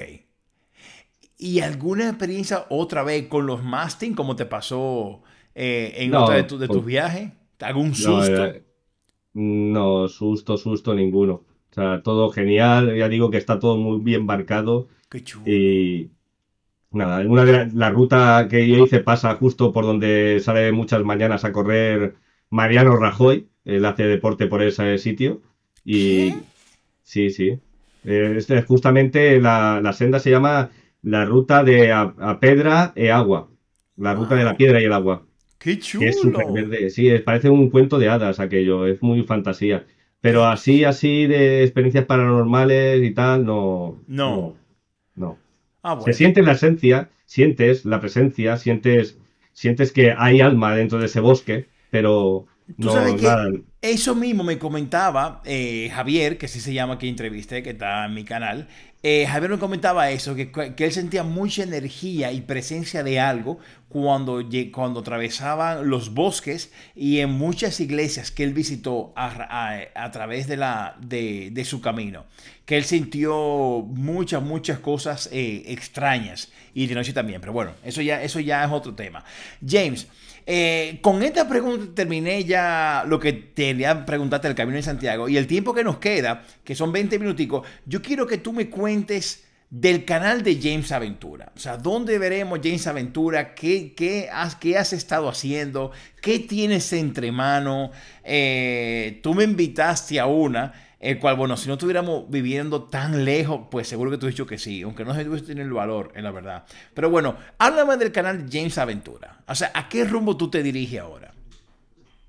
S1: ¿Y alguna experiencia otra vez con los mastings como te pasó eh, en otro de, tus pues, viajes? ¿Algún susto? Eh,
S2: no, susto, susto ninguno. O sea, todo genial. Ya digo que está todo muy bien marcado. Qué chulo. Y nada, una de la, ruta que yo hice pasa justo por donde sale muchas mañanas a correr Mariano Rajoy. Él hace deporte por ese sitio. Y sí, sí. Eh, este, justamente la, senda se llama la ruta de a, Piedra pedra e agua. La ruta de la piedra y el agua. ¡Qué chulo! verde. Sí, parece un cuento de hadas aquello. Es muy fantasía. Pero así, así de experiencias paranormales y tal, no. No. No. Ah, se siente la esencia, sientes la presencia, sientes, sientes que hay alma dentro de ese bosque, pero no,
S1: eso mismo me comentaba eh, Javier, que sí se llama que entrevisté, que está en mi canal. Eh, Javier me comentaba eso, que, él sentía mucha energía y presencia de algo cuando, cuando atravesaba los bosques y en muchas iglesias que él visitó a, través de, la, de, su camino. Que él sintió muchas, muchas cosas eh, extrañas y de noche también. Pero bueno, eso ya, eso ya es otro tema. James. Eh, con esta pregunta terminé ya lo que te preguntarte del Camino de Santiago y el tiempo que nos queda, que son 20 minuticos, yo quiero que tú me cuentes del canal de James Aventura. O sea, ¿dónde veremos James Aventura? ¿Qué, qué, has, qué has estado haciendo? ¿Qué tienes entre mano? Eh, tú me invitaste a una. El cual, bueno, si no estuviéramos viviendo tan lejos, pues seguro que tú has dicho que sí, aunque no sé si tiene el valor, en la verdad. Pero bueno, háblame del canal James Aventura. O sea, ¿a qué rumbo tú te diriges ahora?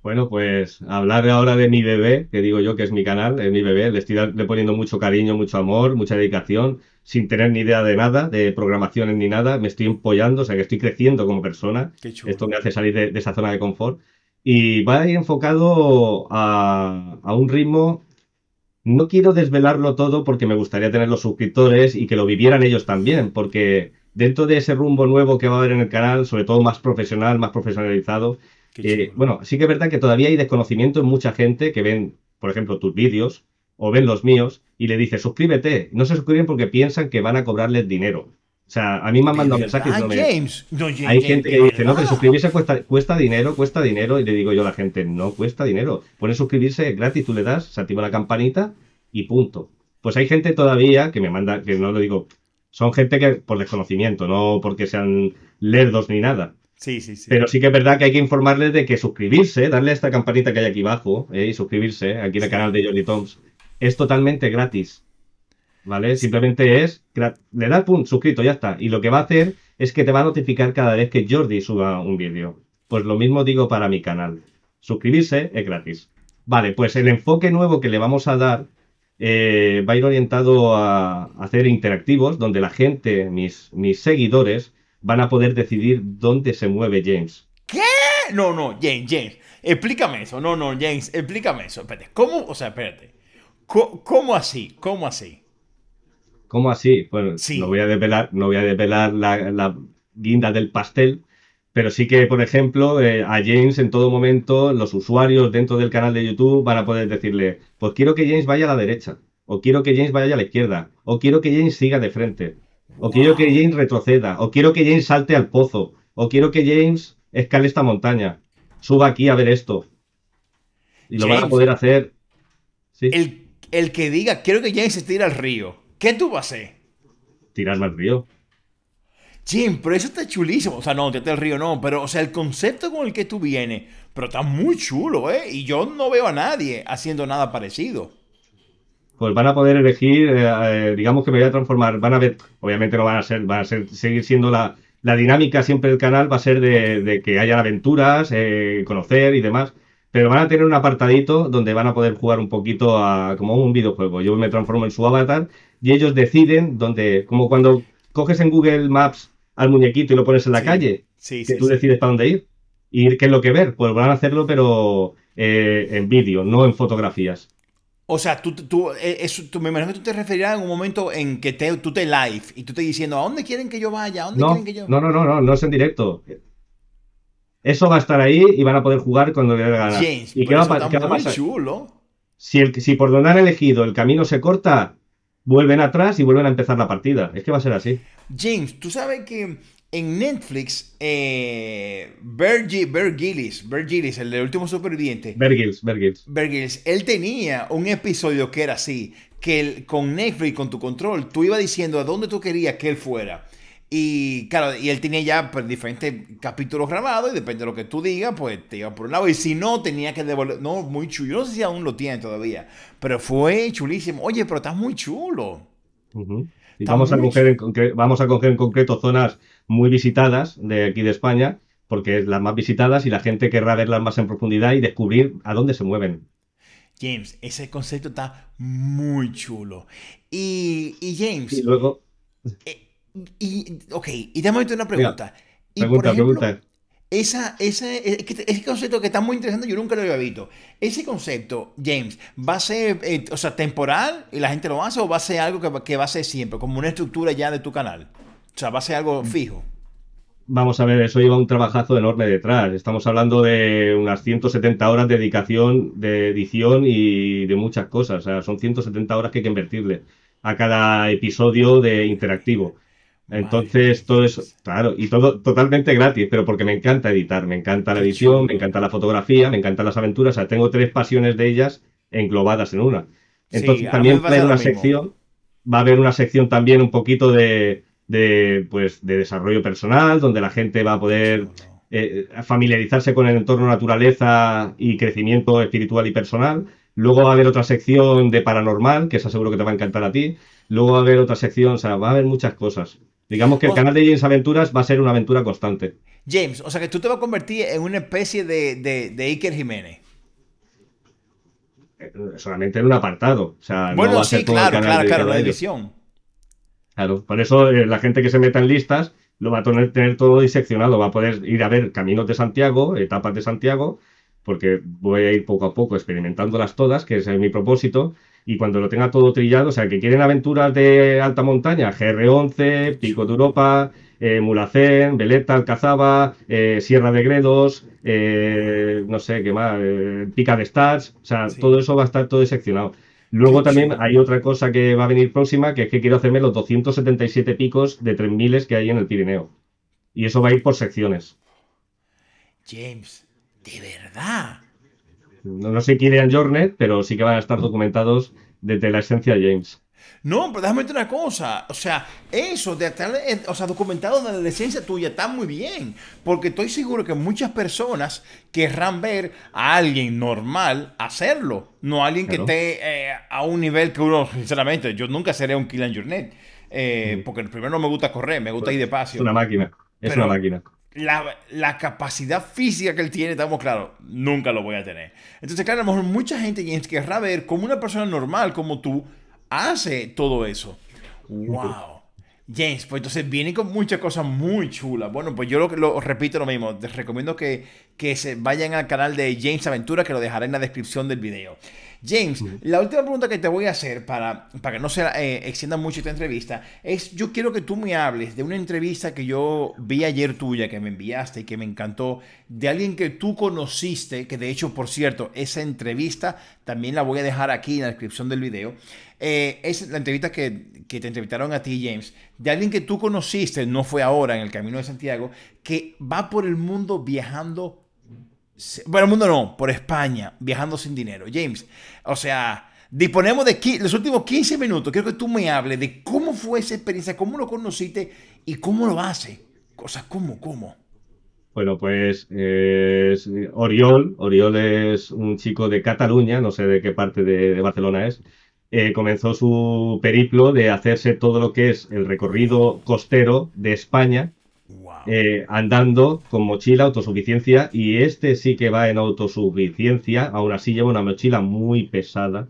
S2: Bueno, pues hablar ahora de mi bebé, que digo yo que es mi canal, es mi bebé, le estoy le poniendo mucho cariño, mucho amor, mucha dedicación, sin tener ni idea de nada, de programaciones ni nada, me estoy empollando, o sea que estoy creciendo como persona. Esto me hace salir de, esa zona de confort. Y va a ir enfocado a, a un ritmo no quiero desvelarlo todo porque me gustaría tener los suscriptores y que lo vivieran ellos también, porque dentro de ese rumbo nuevo que va a haber en el canal, sobre todo más profesional, más profesionalizado, eh, bueno, sí que es verdad que todavía hay desconocimiento en mucha gente que ven, por ejemplo, tus vídeos o ven los míos y le dice suscríbete. No se suscriben porque piensan que van a cobrarles dinero. O sea, a mí me han mandado mensajes.
S1: Hay gente que dice, no,
S2: que suscribirse cuesta, cuesta dinero, cuesta dinero. Y le digo yo a la gente, no cuesta dinero. Pone suscribirse gratis, tú le das, se activa la campanita y punto. Pues hay gente todavía que me manda, que no lo digo, son gente que por desconocimiento, no porque sean lerdos ni nada. Sí, sí, sí. Pero sí que es verdad que hay que informarles de que suscribirse, darle a esta campanita que hay aquí abajo eh, y suscribirse aquí en el canal de Johnny Toms, es totalmente gratis. ¿vale? Simplemente es, le das punto suscrito, ya está. Y lo que va a hacer es que te va a notificar cada vez que Jordi suba un vídeo. Pues lo mismo digo para mi canal. Suscribirse es gratis. Vale, pues el enfoque nuevo que le vamos a dar eh, va a ir orientado a hacer interactivos, donde la gente, mis, mis seguidores, van a poder decidir dónde se mueve James. ¿Qué?
S1: No, no, James, James, explícame eso. No, no, James, explícame eso. Espérate, ¿cómo? O sea, espérate. cómo así? ¿Cómo así?
S2: ¿Cómo así? Pues no voy a desvelar, no voy a la, guinda del pastel, pero sí que, por ejemplo, eh, a James en todo momento, los usuarios dentro del canal de YouTube van a poder decirle, pues quiero que James vaya a la derecha, o quiero que James vaya a la izquierda, o quiero que James siga de frente, o quiero que James retroceda, o quiero que James salte al pozo, o quiero que James escale esta montaña, suba aquí a ver esto. Y lo van a poder hacer. ¿Sí? El, el, que diga, quiero que James se tire al río. ¿Qué tú vas a hacer? Tirarme al río.
S1: Jim, pero eso está chulísimo. O sea, no, tirarte al río no, pero, o sea, el concepto con el que tú vienes, pero está muy chulo, ¿eh? Y yo no veo a nadie haciendo nada parecido.
S2: Pues van a poder elegir, eh, eh, digamos que me voy a transformar, van a ver, obviamente no van a ser, van a seguir siendo la, la dinámica siempre del canal va a ser de, que hayan aventuras, eh, conocer y demás, pero van a tener un apartadito donde van a poder jugar un poquito a, como un videojuego. Yo me transformo en su avatar y ellos deciden dónde, como cuando coges en Google Maps al muñequito y lo pones en la calle, sí, tú decides para dónde ir y qué es lo que ver. Pues van a hacerlo, pero eh, en vídeo, no en fotografías.
S1: O sea, tú, eh, tú, me imagino que tú te referirás en un momento en que tú te live y tú te diciendo, ¿a dónde quieren que yo vaya? no, No, no,
S2: no, no, es en directo. Eso va a estar ahí y van a poder jugar cuando le gana. James, ¿Y qué va, a pasar? Si, el, si por donde han elegido el camino se corta, vuelven atrás y vuelven a empezar la partida. Es que va a ser así.
S1: James, tú sabes que en Netflix, eh, Bergilis Bergilis el del último superviviente. Bergilis Bergilis Bergilis él tenía un episodio que era así, que con Netflix, con tu control, tú ibas diciendo a dónde tú querías que él fuera. Y claro, y él tenía ya pues, diferentes capítulos grabados y depende de lo que tú digas, pues te iba por un lado. Y si no, tenía que devolver... No, muy chulo. Yo no sé si aún lo tiene todavía, pero fue chulísimo. Oye, pero está muy chulo.
S2: vamos, a coger en vamos a en concreto zonas muy visitadas de aquí de España, porque es las más visitadas y la gente querrá verlas más en profundidad y descubrir a dónde se mueven.
S1: James, ese concepto está muy chulo. Y, James... Y luego... Eh, y, ok, y déjame una pregunta. pregunta, pregunta. Esa, ese, concepto que está muy interesante, yo nunca lo había visto. Ese concepto, James, ¿va a ser eh, sea, temporal y la gente lo hace o va a ser algo que, que, va a ser siempre, como una estructura ya de tu canal? O sea, ¿va a ser algo mm. fijo?
S2: Vamos a ver, eso lleva un trabajazo enorme detrás. Estamos hablando de unas 170 horas de dedicación, de edición y de muchas cosas. O sea, son 170 horas que hay que invertirle a cada episodio de interactivo. Entonces, todo eso, claro, y todo totalmente gratis, pero porque me encanta editar, me encanta la edición, me encanta la fotografía, me encantan las aventuras, o sea, tengo tres pasiones de ellas englobadas en una. Entonces, también va a haber una sección, va a haber una sección también un poquito de, de, pues, de desarrollo personal, donde la gente va a poder eh, familiarizarse con el entorno naturaleza y crecimiento espiritual y personal. Luego va a haber otra sección de paranormal, que es seguro que te va a encantar a ti. Luego va a haber otra sección, o sea, va a haber muchas cosas. Digamos que el canal de James Aventuras va a ser una aventura constante.
S1: James, o sea que tú te vas a convertir en una especie de, Iker Jiménez.
S2: Eh, solamente en un apartado. O bueno, sí, a ser claro, claro, claro, la edición Claro, por eso eh, la gente que se meta en listas lo va a tener, todo diseccionado, va a poder ir a ver caminos de Santiago, etapas de Santiago, porque voy a ir poco a poco experimentándolas todas, que es mi propósito, y cuando lo tenga todo trillado, o sea, que quieren aventuras de alta montaña, GR11, Pico de Europa, eh, Mulacén, Veleta, Alcazaba, eh, Sierra de Gredos, eh, no sé qué más, Pica de Stats, o sea, todo eso va a estar todo seccionado. Luego también hay otra cosa que va a venir próxima, que es que quiero hacerme los 277 picos de 3000 que hay en el Pirineo. Y eso va a ir por secciones. James, de verdad. No, sé quién es Jornet, pero sí que van a estar documentados desde la esencia de James.
S1: No, pero déjame decirte una cosa. O sea, eso de estar o documentado desde la esencia tuya está muy bien. Porque estoy seguro que muchas personas querrán ver a alguien normal hacerlo. No a alguien que esté eh, a un nivel que uno, sinceramente, yo nunca seré un Killian Jornet. Eh, Porque primero no me gusta correr, me gusta pues ir de paso. Es una máquina. Es una máquina la, capacidad física que él tiene, estamos claros, nunca lo voy a tener. Entonces, claro, a lo mejor mucha gente querrá ver cómo una persona normal como tú hace todo eso. ¡Wow! James, pues entonces viene con muchas cosas muy chulas. Bueno, pues yo lo, repito lo mismo. Les recomiendo que, que, se vayan al canal de James Aventura, que lo dejaré en la descripción del video. James, la última pregunta que te voy a hacer para, para que no se eh, extienda mucho esta entrevista es, yo quiero que tú me hables de una entrevista que yo vi ayer tuya, que me enviaste y que me encantó, de alguien que tú conociste, que de hecho, por cierto, esa entrevista también la voy a dejar aquí en la descripción del video. Eh, es la entrevista que, que, te entrevistaron a ti, James, de alguien que tú conociste, no fue ahora en el Camino de Santiago, que va por el mundo viajando bueno, el mundo no, por España, viajando sin dinero. James, o sea, disponemos de los últimos 15 minutos. Quiero que tú me hables de cómo fue esa experiencia, cómo lo conociste y cómo lo hace. Cosas como, cómo.
S2: Bueno, pues Oriol. Oriol es un chico de Cataluña, no sé de qué parte de, Barcelona es. Eh, comenzó su periplo de hacerse todo lo que es el recorrido costero de España eh, andando con mochila, autosuficiencia, y este sí que va en autosuficiencia, aún así lleva una mochila muy pesada.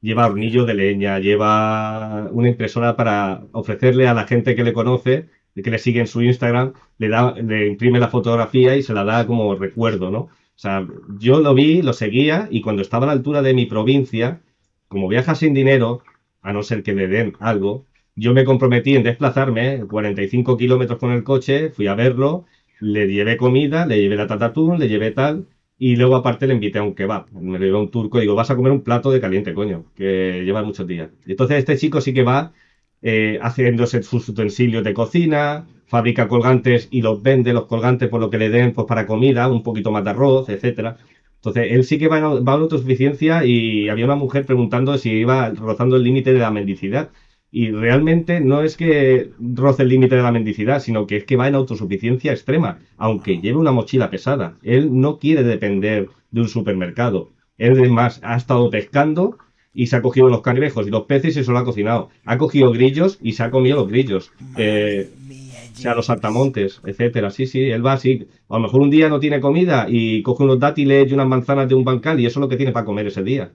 S2: Lleva hornillo de leña, lleva una impresora para ofrecerle a la gente que le conoce, que le sigue en su Instagram, le, da, le imprime la fotografía y se la da como recuerdo, ¿no? O sea, yo lo vi, lo seguía, y cuando estaba a la altura de mi provincia, como viaja sin dinero, a no ser que le den algo, yo me comprometí en desplazarme 45 kilómetros con el coche, fui a verlo, le llevé comida, le llevé la tatatún, le llevé tal, y luego aparte le invité a un kebab. Me lo un turco y digo, vas a comer un plato de caliente, coño, que lleva muchos días. entonces este chico sí que va eh, haciéndose sus utensilios de cocina, fabrica colgantes y los vende, los colgantes por lo que le den, pues para comida, un poquito más de arroz, etcétera. Entonces, él sí que va, va a una autosuficiencia y había una mujer preguntando si iba rozando el límite de la mendicidad. Y realmente no es que roce el límite de la mendicidad, sino que es que va en autosuficiencia extrema, aunque lleve una mochila pesada. Él no quiere depender de un supermercado. Él, además, ha estado pescando y se ha cogido los cangrejos y los peces y se lo ha cocinado. Ha cogido grillos y se ha comido los grillos. Eh, o sea, los saltamontes, etcétera. Sí, sí, él va así. A lo mejor un día no tiene comida y coge unos dátiles y unas manzanas de un bancal y eso es lo que tiene para comer ese día.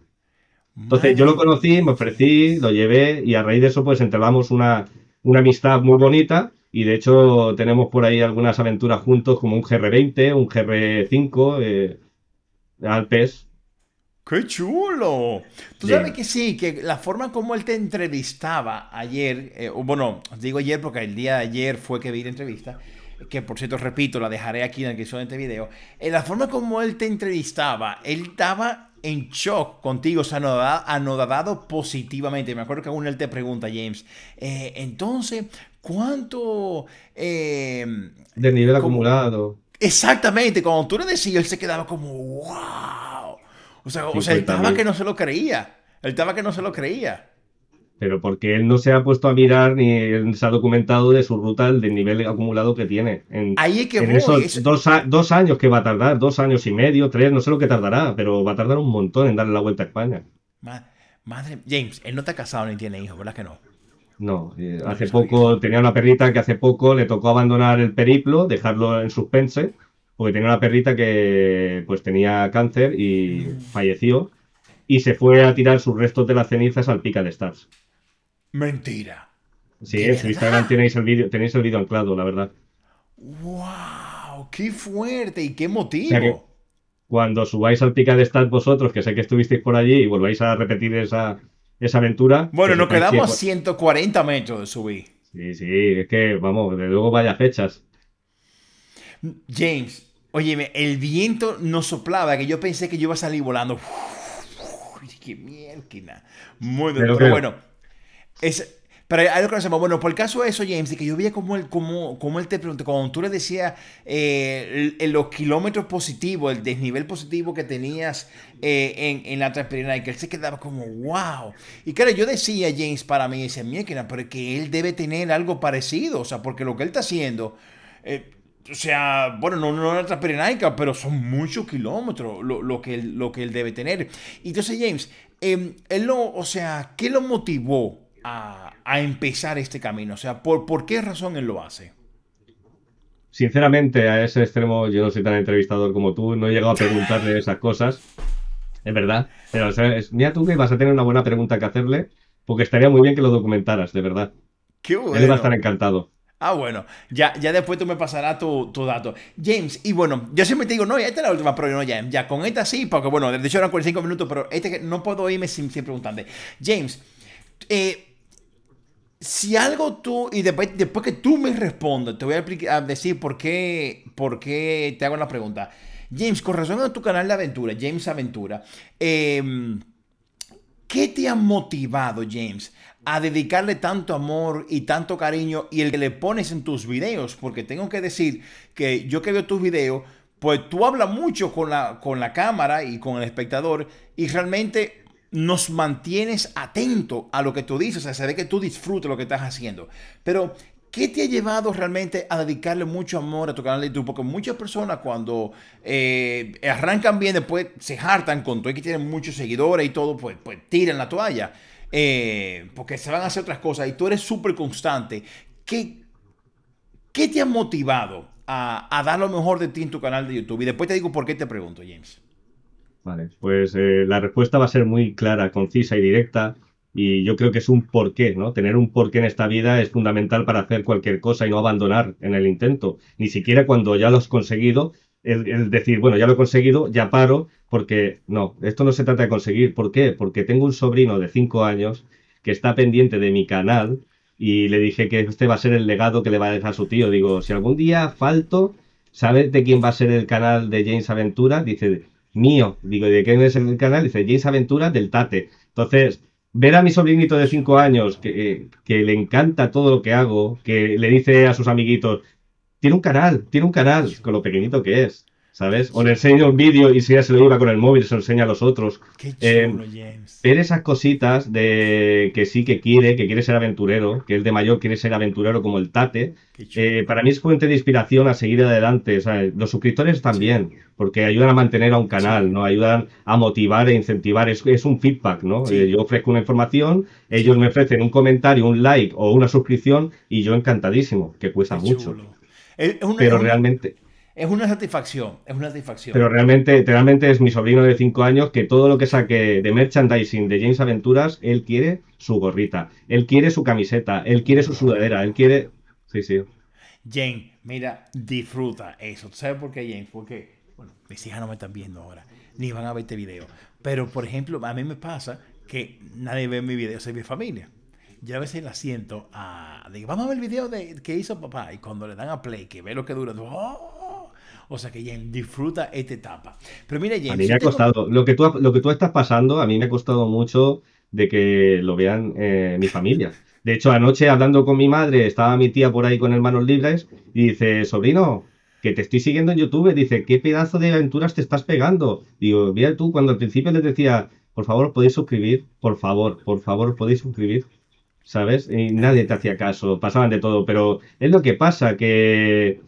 S2: Entonces yo lo conocí, me ofrecí, lo llevé y a raíz de eso pues entablamos una, una amistad muy bonita y de hecho tenemos por ahí algunas aventuras juntos como un GR20, un GR5, eh, Alpes. ¡Qué chulo! Tú sabes que
S1: sí, que la forma como él te entrevistaba ayer, eh, bueno, digo ayer porque el día de ayer fue que vi la entrevista, que por cierto, repito, la dejaré aquí en el que de este video, eh, la forma como él te entrevistaba, él daba en shock contigo, o sea, anodado, positivamente. Me acuerdo que aún él te pregunta, James, eh, entonces, ¿cuánto... Eh,
S2: de nivel acumulado.
S1: Exactamente, cuando tú le decías, él se quedaba como, wow. O sea, o sea estaba pues, que no se lo creía. Él estaba que no se lo creía
S2: pero porque él no se ha puesto a mirar ni eh, se ha documentado de su ruta el del nivel acumulado que tiene. Ahí es que dos, años que va a tardar, dos años y medio, tres, no sé lo que tardará, pero va a tardar un montón en darle la vuelta a España.
S1: madre, James, él no te ha casado ni tiene hijos, ¿verdad que no?
S2: No, eh, hace poco tenía una perrita que hace poco le tocó abandonar el periplo, dejarlo en suspense, porque tenía una perrita que pues tenía cáncer y mm. falleció y se fue a tirar sus restos de las cenizas al Pica de Stars.
S1: Mentira.
S2: Sí, en Instagram tenéis el vídeo, tenéis el vídeo anclado, la verdad.
S1: ¡Wow! ¡Qué fuerte! ¿Y qué motivo?
S2: cuando subáis al pica de vosotros, que sé que estuvisteis por allí y volváis a repetir esa, esa aventura. Bueno, nos quedamos a
S1: 140 metros de subir.
S2: Sí, sí, es que vamos, de luego vaya fechas.
S1: James, oye, el viento no soplaba, que yo pensé que yo iba a salir volando. Uf, ¡Qué mierda! Muy pero bueno pero hay algo que no Bueno, por el caso de eso, James, de que yo veía como él, como, como él te preguntó, cuando tú le decías eh, los kilómetros positivos, el desnivel positivo que tenías eh, en, la transpirina, él se quedaba como, wow. Y claro, yo decía, James, para mí, dice, mira, pero que él debe tener algo parecido, o sea, porque lo que él está haciendo. Eh, o sea, bueno, no, no la transpirenaica, pero son muchos kilómetros lo, que él, lo que él debe tener. Y entonces, James, em, él no, o sea, ¿qué lo motivó a, empezar este camino? O sea, ¿por, ¿por qué razón él lo hace?
S2: Sinceramente, a ese extremo yo no soy tan entrevistador como tú, no he llegado a preguntarle esas cosas, es verdad, pero o mira tú que vas a tener una buena pregunta que hacerle, porque estaría muy bien que lo documentaras, de verdad. Qué Él va a estar encantado.
S1: Ah, bueno, ya, ya después tú me pasarás tu, dato. James, y bueno, yo siempre te digo, no, esta es la última, pero no, ya, ya con esta sí, porque bueno, de hecho eran 45 minutos, pero este no puedo irme sin, sin James, eh, si algo tú, y después, que tú me respondas, te voy a, decir por qué, por te hago la pregunta. James, con razón a tu canal de aventura, James Aventura, em, ¿qué te ha motivado, James, a dedicarle tanto amor y tanto cariño y el que le pones en tus videos? Porque tengo que decir que yo que veo tus videos, pues tú hablas mucho con la, con la cámara y con el espectador y realmente nos mantienes atento a lo que tú dices, o sea, se ve que tú disfrutas lo que estás haciendo. Pero, ¿qué te ha llevado realmente a dedicarle mucho amor a tu canal de YouTube? Porque muchas personas cuando eh, arrancan bien, después se hartan con todo y que tienen muchos seguidores y todo, pues, pues tiran la toalla. Eh, porque se van a hacer otras cosas y tú eres súper constante. ¿Qué, ¿Qué te ha motivado a dar lo mejor de ti en tu canal de YouTube? Y después te digo por qué te pregunto, James.
S2: Vale, pues eh, la respuesta va a ser muy clara, concisa y directa. Y yo creo que es un porqué, ¿no? Tener un porqué en esta vida es fundamental para hacer cualquier cosa y no abandonar en el intento. Ni siquiera cuando ya lo has conseguido, el, decir, bueno, ya lo he conseguido, ya paro, porque no, esto no se trata de conseguir. ¿Por qué? Porque tengo un sobrino de 5 años que está pendiente de mi canal y le dije que este va a ser el legado que le va a dejar su tío. Digo, si algún día falto, ¿sabes de quién va a ser el canal de James Aventura? Dice, mío. Digo, ¿de qué es el canal? Dice, James Aventura del Tate. Entonces, ver a mi sobrinito de 5 años, que, eh, que, le encanta todo lo que hago, que le dice a sus amiguitos, tiene un canal, tiene un canal, con lo pequeñito que es. ¿sabes? O le enseño un vídeo y si ya se lo lleva con el móvil, se lo enseña a los otros. Qué eh, chulo, James. Ver esas cositas de que sí que quiere, que quiere ser aventurero, que es de mayor, quiere ser aventurero como el Tate. Eh, para mí es fuente de inspiración a seguir adelante. Los suscriptores también, porque ayudan a mantener a un canal, ¿no? Ayudan a motivar e incentivar. Es, un feedback, ¿no? Eh, yo ofrezco una información, ellos me ofrecen un comentario, un like o una suscripción y yo encantadísimo, que cuesta mucho.
S1: Pero realmente es una satisfacción, es una satisfacción. Pero
S2: realmente, realmente es mi sobrino de 5 años que todo lo que saque de merchandising de James Aventuras, él quiere su gorrita, él quiere su camiseta, él quiere su sudadera, él quiere... Sí, sí.
S1: James, mira, disfruta eso. ¿Sabes por qué, James? Porque, bueno, mis hijas no me están viendo ahora, ni van a ver este video. Pero, por ejemplo, a mí me pasa que nadie ve mi video, soy mi familia. Yo a veces la siento a... Digo, vamos a ver el video de, que hizo papá. Y cuando le dan a play, que ve lo que dura, ¡oh! O sea que, ya disfruta esta etapa. Pero mira, Jen. A mí me ha costado.
S2: Lo que, tú, lo que tú estás pasando, a mí me ha costado mucho de que lo vean eh, mi familia. De hecho, anoche hablando con mi madre, estaba mi tía por ahí con hermanos libres y dice, sobrino, que te estoy siguiendo en YouTube. Dice, ¿qué pedazo de aventuras te estás pegando? Digo, mira tú, cuando al principio les decía, por favor, podéis suscribir, por favor, por favor, podéis suscribir. ¿Sabes? Y nadie te hacía caso, pasaban de todo, pero es lo que pasa, que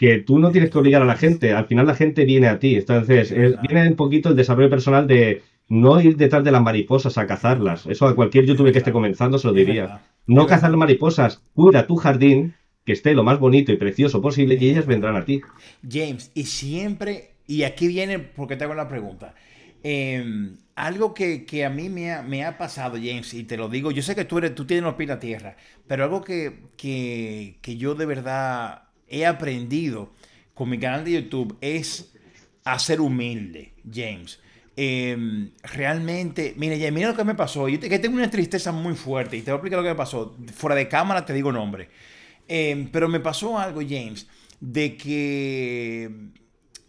S2: que tú no tienes que obligar a la gente, al final la gente viene a ti. Entonces, viene un poquito el desarrollo personal de no ir detrás de las mariposas a cazarlas. Eso a cualquier youtuber que esté comenzando se lo diría. No cazar mariposas, cuida tu jardín, que esté lo más bonito y precioso posible y ellas vendrán a ti. James, y siempre, y aquí
S1: viene porque te hago la pregunta. Em, algo que, a mí me ha, me ha, pasado, James, y te lo digo, yo sé que tú, eres, tú tienes los pies en tierra, pero algo que, que yo de verdad he aprendido con mi canal de YouTube es a ser humilde, James. Em, realmente, mira, James, mira lo que me pasó. Yo tengo una tristeza muy fuerte y te voy a explicar lo que me pasó. Fuera de cámara te digo nombre. Em, pero me pasó algo, James, de que,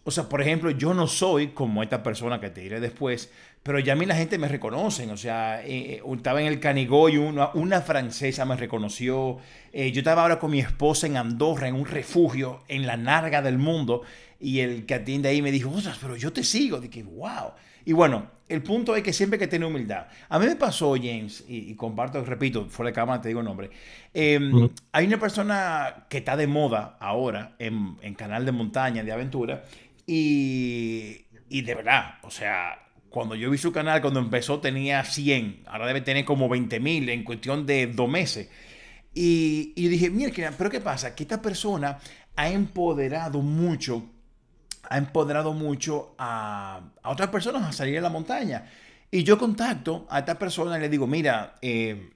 S1: o sea, por ejemplo, yo no soy como esta persona que te diré después, pero ya a mí la gente me reconoce. o sea, eh, eh, estaba en el Canigoy, una, una francesa me reconoció, eh, yo estaba ahora con mi esposa en Andorra, en un refugio, en la narga del mundo, y el que atiende ahí me dijo, ostras, pero yo te sigo, dije, wow. Y bueno, el punto es que siempre que tener humildad. A mí me pasó, James, y, comparto, repito, fuera de cámara te digo el nombre. Em, hay una persona que está de moda ahora en, canal de montaña, de aventura, y de verdad, o sea, cuando yo vi su canal, cuando empezó, tenía 100. Ahora debe tener como 20 mil en cuestión de dos meses. Y, y dije, mira, pero ¿qué pasa? Que esta persona ha empoderado mucho, ha empoderado mucho a, a otras personas a salir a la montaña. Y yo contacto a esta persona y le digo, mira, eh,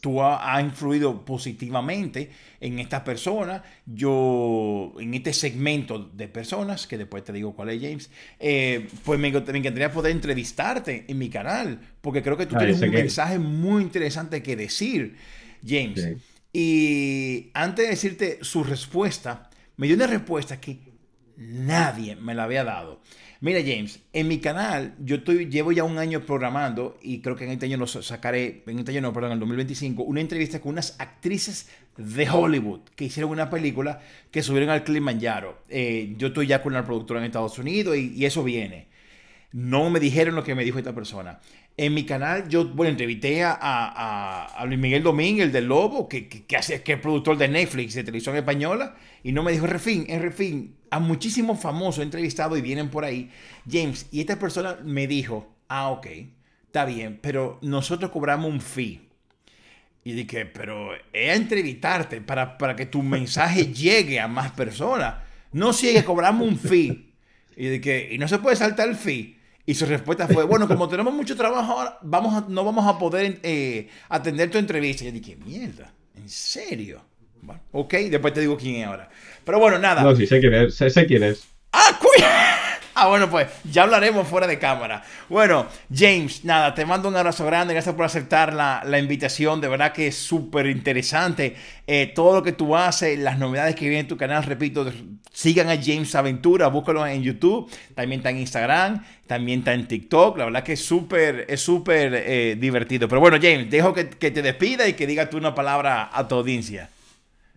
S1: tú has ha influido positivamente en estas persona, yo, en este segmento de personas, que después te digo cuál es James, eh, pues me, encantaría poder entrevistarte en mi canal, porque creo que tú ah, tienes un mensaje muy interesante que decir, James. Y antes de decirte su respuesta, me dio una respuesta que nadie me la había dado. Mira, James, en mi canal yo llevo ya un año programando y creo que en este año lo sacaré, en este año no, perdón, en el 2025, una entrevista con unas actrices de Hollywood que hicieron una película que subieron al Kilimanjaro. Eh, yo estoy ya con una productora en Estados Unidos y eso viene. No me dijeron lo que me dijo esta persona. En mi canal yo, bueno, entrevisté a, a, Luis Miguel Domínguez, el del Lobo, que, que, hace, que es productor de Netflix, de televisión española, y no me dijo, refín, en eh, refín, a muchísimos famosos he entrevistado y vienen por ahí, James, y esta persona me dijo, ah, ok, está bien, pero nosotros cobramos un fee. Y dije, pero es a entrevistarte para, para que tu mensaje llegue a más personas. No sigue, cobramos un fee. Y dije, y no se puede saltar el fee. Y su respuesta fue, bueno, como tenemos mucho trabajo ahora, vamos no vamos a poder eh, atender tu entrevista. Y yo dije, mierda, ¿en serio? Bueno, ok, después te digo quién es ahora. Pero bueno, nada. No, sí, sé
S2: quién es, quién es. ¡Ah,
S1: cuidado! Ah, bueno, pues ya hablaremos fuera de cámara. Bueno, James, nada, te mando un abrazo grande. Gracias por aceptar la, invitación. De verdad que es súper interesante. Eh, todo lo que tú haces, las novedades que vienen en tu canal, repito, sigan a James Aventura, búscalo en YouTube. También está en Instagram, también está en TikTok. La verdad que es súper, es eh, divertido. Pero bueno, James, dejo que, que te despida y que digas tú una palabra a tu audiencia.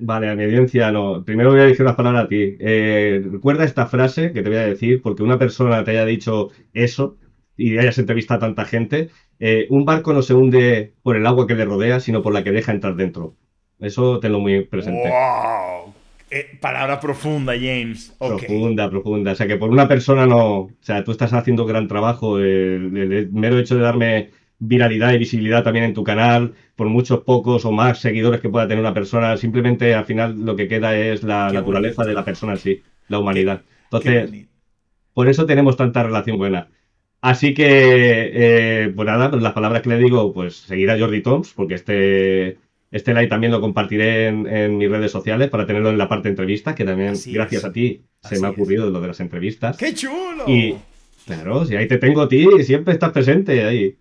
S2: Vale, a mi audiencia no. Primero voy a decir una palabra a ti. Eh, recuerda esta frase que te voy a decir, porque una persona te haya dicho eso y hayas entrevistado a tanta gente. Eh, un barco no se hunde por el agua que le rodea, sino por la que deja entrar dentro. Eso tenlo muy presente. ¡Wow! Eh, palabra profunda, James. Profunda, profunda. O sea, que por una persona no. O sea, tú estás haciendo un gran trabajo. el mero hecho de darme viralidad y visibilidad también en tu canal, por muchos pocos o más seguidores que pueda tener una persona, simplemente al final lo que queda es la naturaleza de la persona así sí, la humanidad. Entonces, por eso tenemos tanta relación buena. Así que, eh, pues nada, pues las palabras que le digo, pues seguir a Jordi Toms, porque este, este live también lo compartiré en, mis redes sociales para tenerlo en la parte entrevista, que también, gracias a ti, se me ha ocurrido lo de las entrevistas. ¡Qué chulo! Y claro, si ahí te tengo a ti, siempre estás presente ahí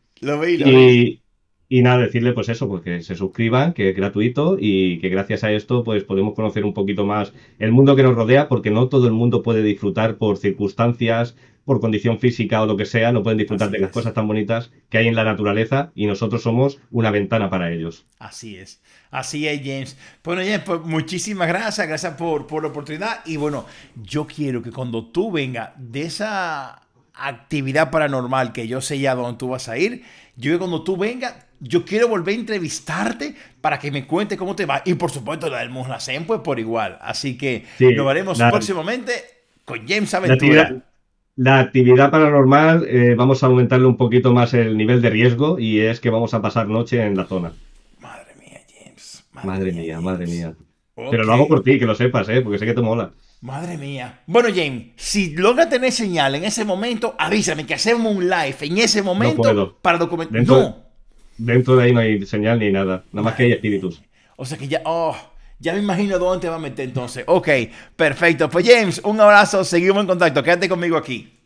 S2: y, nada, decirle pues eso, pues que se suscriban, que es gratuito y que gracias a esto pues podemos conocer un poquito más el mundo que nos rodea porque no todo el mundo puede disfrutar por circunstancias, por condición física o lo que sea, no pueden disfrutar de las cosas tan bonitas que hay en la naturaleza y nosotros somos una ventana para ellos.
S1: Así es. Así es, James. Bueno, James, pues muchísimas gracias, gracias por, por la oportunidad y bueno, yo quiero que cuando tú vengas de esa actividad paranormal que yo sé ya dónde tú vas a ir, yo cuando tú vengas, yo quiero volver a entrevistarte para que me cuente cómo te va. Y por supuesto, la del Muslacén, pues por igual. Así que nos veremos próximamente con James Aventura.
S2: La actividad, paranormal, eh, vamos a aumentarle un poquito más el nivel de riesgo y es que vamos a pasar noche en la zona. Madre mía, James. Madre, mía, madre mía. Pero lo hago por ti, que lo sepas, ¿eh? porque sé que te mola.
S1: Madre mía. Bueno, James, si logra tener señal en ese momento, avísame que hacemos un live en ese momento para documentar. no.
S2: Dentro de ahí no hay señal ni nada. Nada más que hay espíritus.
S1: O sea que ya. Oh, ya me imagino dónde te va a meter entonces. Ok, perfecto. Pues James, un abrazo. Seguimos en contacto. Quédate conmigo aquí.